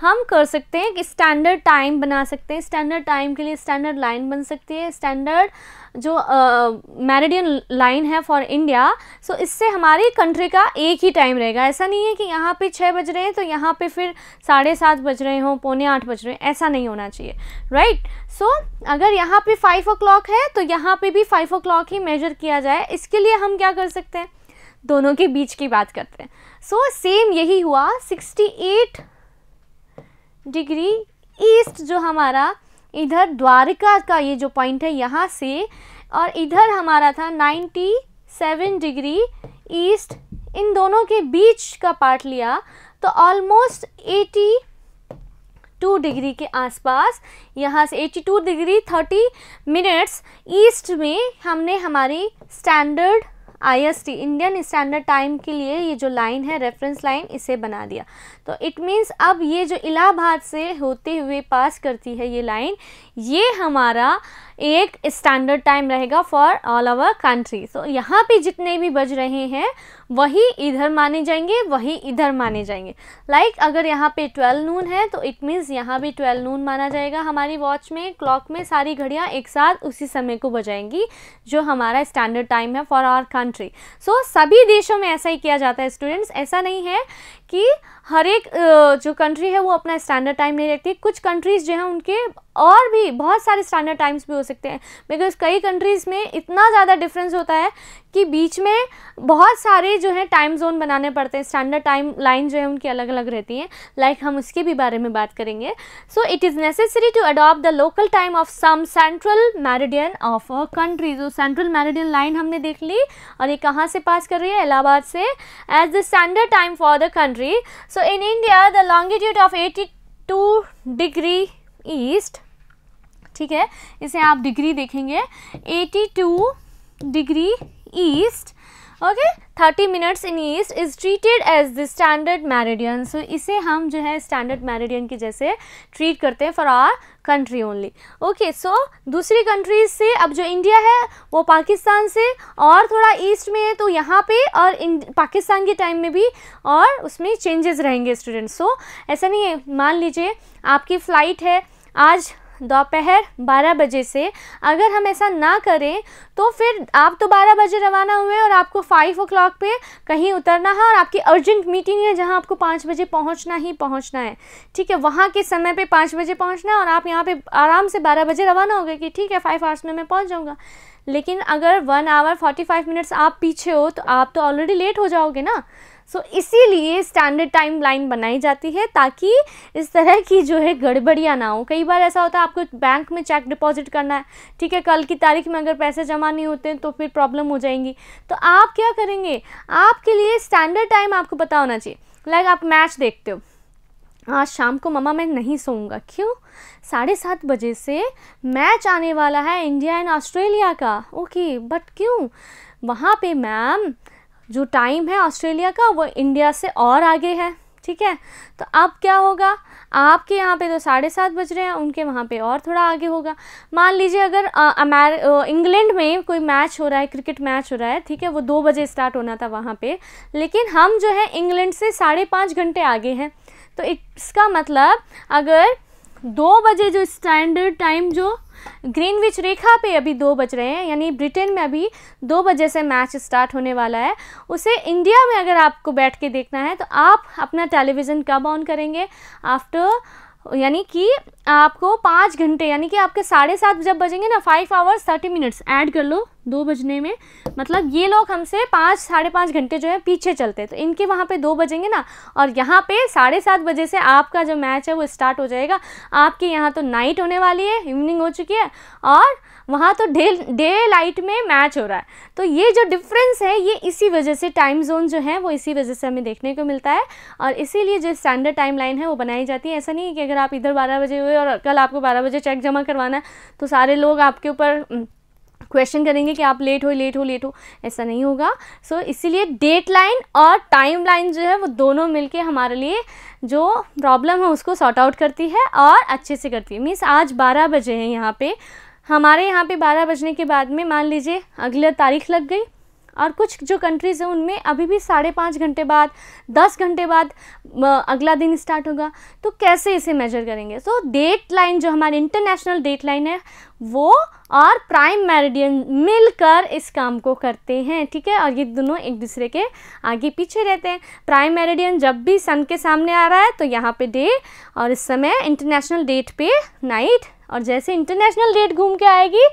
Speaker 1: हम कर सकते हैं कि स्टैंडर्ड टाइम बना सकते हैं स्टैंडर्ड टाइम के लिए स्टैंडर्ड लाइन बन सकती है स्टैंडर्ड जो uh, लाइन है फॉर इंडिया सो इससे हमारी कंट्री का एक ही टाइम रहेगा ऐसा नहीं है कि यहाँ पे छः बज रहे हैं तो यहाँ पे फिर साढ़े सात बज रहे हों पौने आठ बज रहे हैं ऐसा नहीं होना चाहिए राइट right? सो so, अगर यहाँ पे फाइव ओ है तो यहाँ पे भी फाइव ओ ही मेजर किया जाए इसके लिए हम क्या कर सकते हैं दोनों के बीच की बात करते हैं सो so, सेम यही हुआ 68 डिग्री ईस्ट जो हमारा इधर द्वारका का ये जो पॉइंट है यहाँ से और इधर हमारा था 97 डिग्री ईस्ट इन दोनों के बीच का पार्ट लिया तो ऑलमोस्ट 82 डिग्री के आसपास यहाँ से 82 डिग्री 30 मिनट्स ईस्ट में हमने हमारी standard IST Indian standard time के लिए ये जो लाइन है रेफरेंस लाइन इसे बना दिया तो इट मीन्स अब ये जो इलाहाबाद से होते हुए पास करती है ये लाइन ये हमारा एक स्टैंडर्ड टाइम रहेगा for all our country so यहाँ पे जितने भी बज रहे हैं वही इधर माने जाएंगे वही इधर माने जाएंगे लाइक like, अगर यहाँ पे 12 नून है तो इट मीन्स यहाँ भी 12 नून माना जाएगा हमारी वॉच में क्लॉक में सारी घड़ियाँ एक साथ उसी समय को बजाएंगी जो हमारा स्टैंडर्ड टाइम है फॉर आवर कंट्री सो सभी देशों में ऐसा ही किया जाता है स्टूडेंट्स ऐसा नहीं है कि हर एक जो कंट्री है वो अपना स्टैंडर्ड टाइम नहीं रखती कुछ कंट्रीज़ जो हैं उनके और भी बहुत सारे स्टैंडर्ड टाइम्स भी हो सकते हैं बिकॉज कई कंट्रीज़ में इतना ज़्यादा डिफरेंस होता है कि बीच में बहुत सारे जो है टाइम जोन बनाने पड़ते हैं स्टैंडर्ड टाइम लाइन जो है उनकी अलग अलग रहती हैं लाइक like हम उसके भी बारे में बात करेंगे so it is necessary to adopt the local time of some central meridian of a country जो सेंट्रल मैरिडियन लाइन हमने देख ली और ये कहाँ से पास कर रही है इलाहाबाद से as the standard time for the country So, in India the longitude of 82 degree east ठीक है इसे आप डिग्री देखेंगे 82 degree east okay thirty minutes in east is treated as the standard meridian so इसे हम जो है स्टैंडर्ड मैरिडियन के जैसे ट्रीट करते हैं for our country only okay so दूसरी कंट्रीज से अब जो इंडिया है वो पाकिस्तान से और थोड़ा ईस्ट में है तो यहाँ पे और पाकिस्तान के टाइम में भी और उसमें चेंजेस रहेंगे स्टूडेंट्स सो so, ऐसा नहीं है मान लीजिए आपकी फ़्लाइट है आज दोपहर 12 बजे से अगर हम ऐसा ना करें तो फिर आप तो 12 बजे रवाना हुए और आपको 5 ओ क्लॉक पर कहीं उतरना है और आपकी अर्जेंट मीटिंग है जहां आपको 5 बजे पहुंचना ही पहुंचना है ठीक है वहां के समय पे 5 बजे पहुंचना है और आप यहाँ पे आराम से 12 बजे रवाना हो गए कि ठीक है फाइव आवर्स में मैं पहुँच जाऊँगा लेकिन अगर वन आवर फोर्टी मिनट्स आप पीछे हो तो आप तो ऑलरेडी लेट हो जाओगे ना सो इसीलिए स्टैंडर्ड टाइम लाइन बनाई जाती है ताकि इस तरह की जो है गड़बड़ियाँ ना हो कई बार ऐसा होता है आपको बैंक में चेक डिपॉजिट करना है ठीक है कल की तारीख में अगर पैसे जमा नहीं होते तो फिर प्रॉब्लम हो जाएंगी तो आप क्या करेंगे आपके लिए स्टैंडर्ड टाइम आपको पता होना चाहिए लाइक आप मैच देखते हो आज शाम को ममा मैं नहीं सोऊंगा क्यों साढ़े सात बजे से मैच आने वाला है इंडिया एंड ऑस्ट्रेलिया का ओके बट क्यों वहाँ पे मैम जो टाइम है ऑस्ट्रेलिया का वो इंडिया से और आगे है ठीक है तो अब क्या होगा आपके यहाँ पे तो साढ़े सात बज रहे हैं उनके वहाँ पे और थोड़ा आगे होगा मान लीजिए अगर अमेर इंग्लैंड में कोई मैच हो रहा है क्रिकेट मैच हो रहा है ठीक है वो दो बजे स्टार्ट होना था वहाँ पे लेकिन हम जो है इंग्लैंड से साढ़े पाँच घंटे आगे हैं तो इसका मतलब अगर दो बजे जो स्टैंडर्ड टाइम जो ग्रीनविच रेखा पे अभी दो बज रहे हैं यानी ब्रिटेन में अभी दो बजे से मैच स्टार्ट होने वाला है उसे इंडिया में अगर आपको बैठ के देखना है तो आप अपना टेलीविज़न कब ऑन करेंगे आफ्टर यानी कि आपको पाँच घंटे यानी कि आपके साढ़े सात जब बजेंगे ना five hours thirty minutes add कर लो दो बजने में मतलब ये लोग हमसे पाँच साढ़े पाँच घंटे जो है पीछे चलते हैं तो इनके वहाँ पे दो बजेंगे ना और यहाँ पे साढ़े सात बजे से आपका जो मैच है वो स्टार्ट हो जाएगा आपके यहाँ तो नाइट होने वाली है इवनिंग हो चुकी है और वहाँ तो डे डे लाइट में मैच हो रहा है तो ये जो डिफरेंस है ये इसी वजह से टाइम जोन जो है वो इसी वजह से हमें देखने को मिलता है और इसीलिए जो स्टैंडर्ड टाइम लाइन है वो बनाई जाती है ऐसा नहीं है कि अगर आप इधर बारह बजे हुए और कल आपको बारह बजे चेक जमा करवाना है तो सारे लोग आपके ऊपर क्वेश्चन करेंगे कि आप लेट हो लेट हो लेट हो ऐसा नहीं होगा सो so, इसीलिए डेट लाइन और टाइम लाइन जो है वो दोनों मिलके हमारे लिए जो प्रॉब्लम है उसको सॉर्ट आउट करती है और अच्छे से करती है मीन्स आज बारह बजे हैं यहाँ पे हमारे यहाँ पे बारह बजने के बाद में मान लीजिए अगला तारीख लग गई और कुछ जो कंट्रीज़ हैं उनमें अभी भी साढ़े पाँच घंटे बाद दस घंटे बाद अगला दिन स्टार्ट होगा तो कैसे इसे मेजर करेंगे सो डेट लाइन जो हमारी इंटरनेशनल डेट लाइन है वो और प्राइम मेरिडियन मिलकर इस काम को करते हैं ठीक है और ये दोनों एक दूसरे के आगे पीछे रहते हैं प्राइम मेरिडियन जब भी सन के सामने आ रहा है तो यहाँ पे डे और इस समय इंटरनेशनल डेट पे नाइट और जैसे इंटरनेशनल डेट घूम के आएगी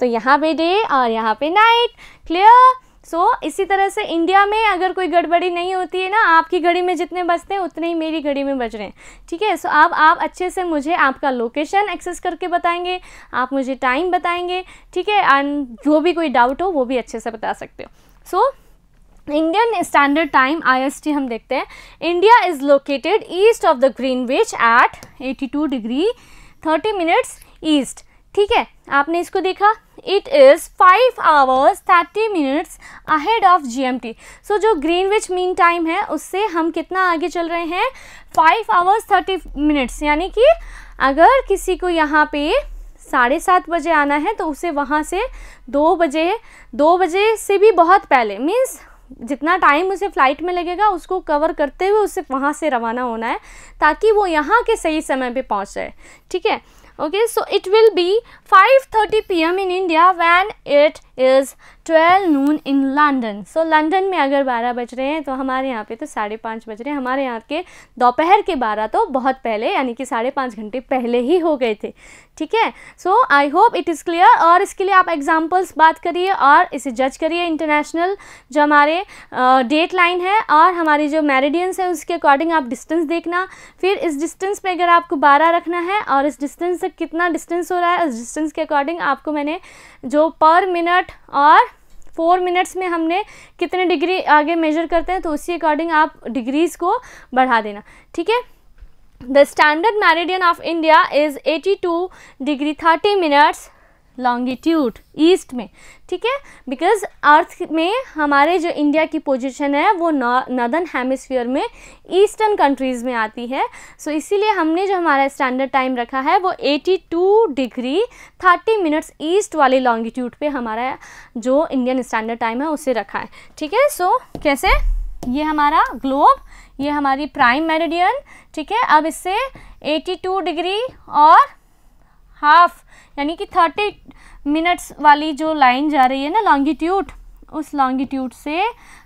Speaker 1: तो यहाँ पे डे और यहाँ पे नाइट क्लियर सो so, इसी तरह से इंडिया में अगर कोई गड़बड़ी नहीं होती है ना आपकी घड़ी में जितने बजते हैं उतने ही मेरी घड़ी में बज रहे हैं ठीक है सो अब आप अच्छे से मुझे आपका लोकेशन एक्सेस करके बताएंगे आप मुझे टाइम बताएंगे ठीक है एंड जो भी कोई डाउट हो वो भी अच्छे से बता सकते हो so Indian standard time I हम देखते हैं India is located east of the green eight two degree thirty minutes east ठीक है आपने इसको देखा it is five hours thirty minutes ahead of GMT so जो ग्रीनविच मीन टाइम है उससे हम कितना आगे चल रहे हैं फाइव आवर्स थर्टी मिनट्स यानी कि अगर किसी को यहाँ पे साढ़े सात बजे आना है तो उसे वहाँ से दो बजे दो बजे से भी बहुत पहले मीन्स जितना टाइम उसे फ़्लाइट में लगेगा उसको कवर करते हुए उसे वहाँ से रवाना होना है ताकि वो यहाँ के सही समय पे पहुँच जाए ठीक है okay so it will be 5:30 pm in india when it is twelve noon in London so London में अगर बारह बज रहे हैं तो हमारे यहाँ पे तो साढ़े पाँच बज रहे हैं हमारे यहाँ के दोपहर के बारह तो बहुत पहले यानी कि साढ़े पाँच घंटे पहले ही हो गए थे ठीक है so I hope it is clear और इसके लिए आप एग्जाम्पल्स बात करिए और इसे जज करिए इंटरनेशनल जो हमारे डेट लाइन है और हमारी जो मेरेडियंस है उसके अकॉर्डिंग आप डिस्टेंस देखना फिर इस डिस्टेंस पे अगर आपको बारह रखना है और इस डिस्टेंस से कितना डिस्टेंस हो रहा है उस डिस्टेंस के अकॉर्डिंग आपको मैंने जो पर मिनट और फोर मिनट्स में हमने कितने डिग्री आगे मेजर करते हैं तो उसी अकॉर्डिंग आप डिग्रीज़ को बढ़ा देना ठीक है standard meridian of India is eighty 82 degree 30 minutes longitude east में ठीक है बिकॉज अर्थ में हमारे जो इंडिया की पोजिशन है वो नदर्न हेमिसफियर में ईस्टर्न कंट्रीज़ में आती है सो so, इसीलिए हमने जो हमारा स्टैंडर्ड टाइम रखा है वो 82 डिग्री 30 मिनट्स ईस्ट वाले लॉन्गिट्यूड पे हमारा जो इंडियन स्टैंडर्ड टाइम है उसे रखा है ठीक है सो कैसे ये हमारा ग्लोब ये हमारी प्राइम मेरेडियन ठीक है अब इससे टू डिग्री और हाफ यानी कि थर्टी मिनट्स वाली जो लाइन जा रही है ना लॉन्गिट्यूड उस लॉन्गिट्यूड से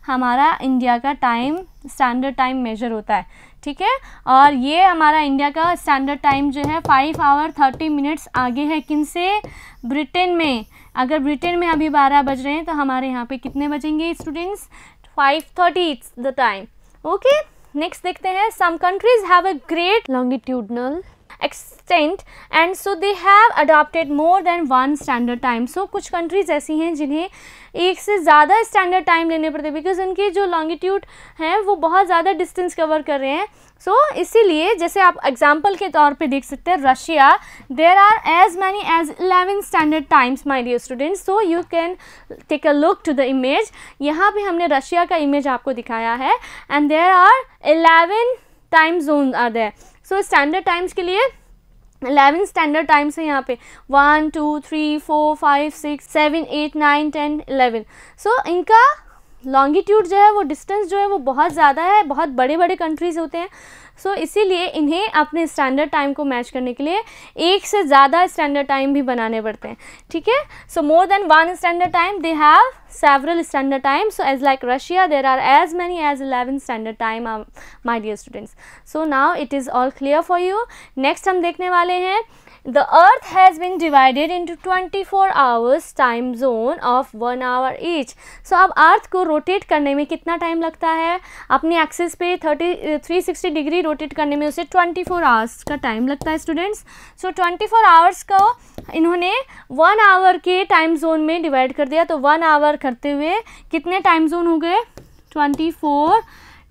Speaker 1: हमारा इंडिया का टाइम स्टैंडर्ड टाइम मेजर होता है ठीक है और ये हमारा इंडिया का स्टैंडर्ड टाइम जो है फाइव आवर थर्टी मिनट्स आगे है किन से ब्रिटेन में अगर ब्रिटेन में अभी बारह बज रहे हैं तो हमारे यहाँ पे कितने बजेंगे students five thirty it's the time okay next देखते हैं some countries have a great longitudinal extent and so they have adopted more than one standard time so कुछ कंट्रीज ऐसी हैं जिन्हें एक से ज़्यादा स्टैंडर्ड टाइम लेने पड़ते हैं बिकॉज उनके जो लॉन्गिट्यूड हैं वो बहुत ज़्यादा डिस्टेंस कवर कर रहे हैं सो so, इसीलिए जैसे आप एग्जाम्पल के तौर पे देख सकते हैं Russia there are as many as eleven standard times my dear students so you can take a look to the image यहाँ पे हमने रशिया का इमेज आपको दिखाया है and there are eleven time zone are there so standard times के लिए eleven standard times है यहाँ पे one two three four five six seven eight nine ten eleven so इनका लॉन्गिट्यूड जो है वो डिस्टेंस जो है वो बहुत ज़्यादा है बहुत बड़े बड़े कंट्रीज होते हैं सो so, इसीलिए इन्हें अपने स्टैंडर्ड टाइम को मैच करने के लिए एक से ज़्यादा स्टैंडर्ड टाइम भी बनाने पड़ते हैं ठीक है so more than one standard time they have several standard time so as like Russia there are as many as eleven standard time my dear students so now it is all clear for you next हम देखने वाले हैं The earth has been divided into 24 hours time zone of one hour each. So अब अर्थ को rotate करने में कितना time लगता है अपनी एक्सेस पे 30 360 डिग्री rotate करने में उसे 24 hours का time लगता है स्टूडेंट्स सो so, 24 hours को इन्होंने वन आवर के टाइम जोन में डिवाइड कर दिया तो वन आवर करते हुए कितने टाइम जोन हो गए ट्वेंटी फोर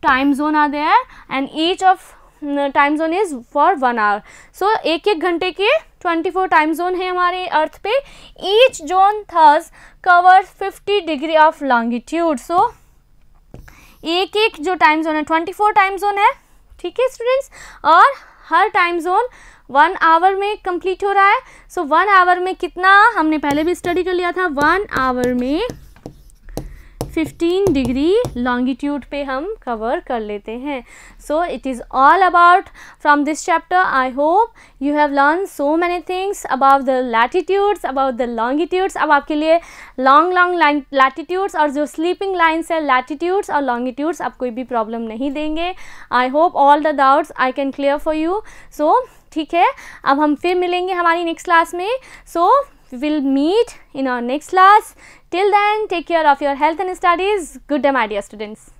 Speaker 1: टाइम जोन आ गया and each of time zone is for one hour so एक एक घंटे के 24 टाइम जोन है हमारे अर्थ पे each zone thus cover 50 degree of longitude so एक एक जो टाइम जोन है 24 टाइम जोन है ठीक है स्टूडेंट्स और हर टाइम जोन वन आवर में कंप्लीट हो रहा है सो वन आवर में कितना हमने पहले भी स्टडी कर लिया था वन आवर में 15 डिग्री लॉन्गिट्यूड पे हम कवर कर लेते हैं so it is all about from this chapter I hope you have learn so many things about the latitudes about the longitudes अब आपके लिए लॉन्ग लॉन्ग लाइन लैटीट्यूड्स और जो स्लीपिंग लाइन्स है लैटीट्यूड्स और लॉन्गिट्यूड्स आप कोई भी प्रॉब्लम नहीं देंगे I hope all the doubts I can clear for you so ठीक है अब हम फिर मिलेंगे हमारी नेक्स्ट क्लास में so so, We will meet in our next class. Till then, take care of your health and studies. Good day, my dear students.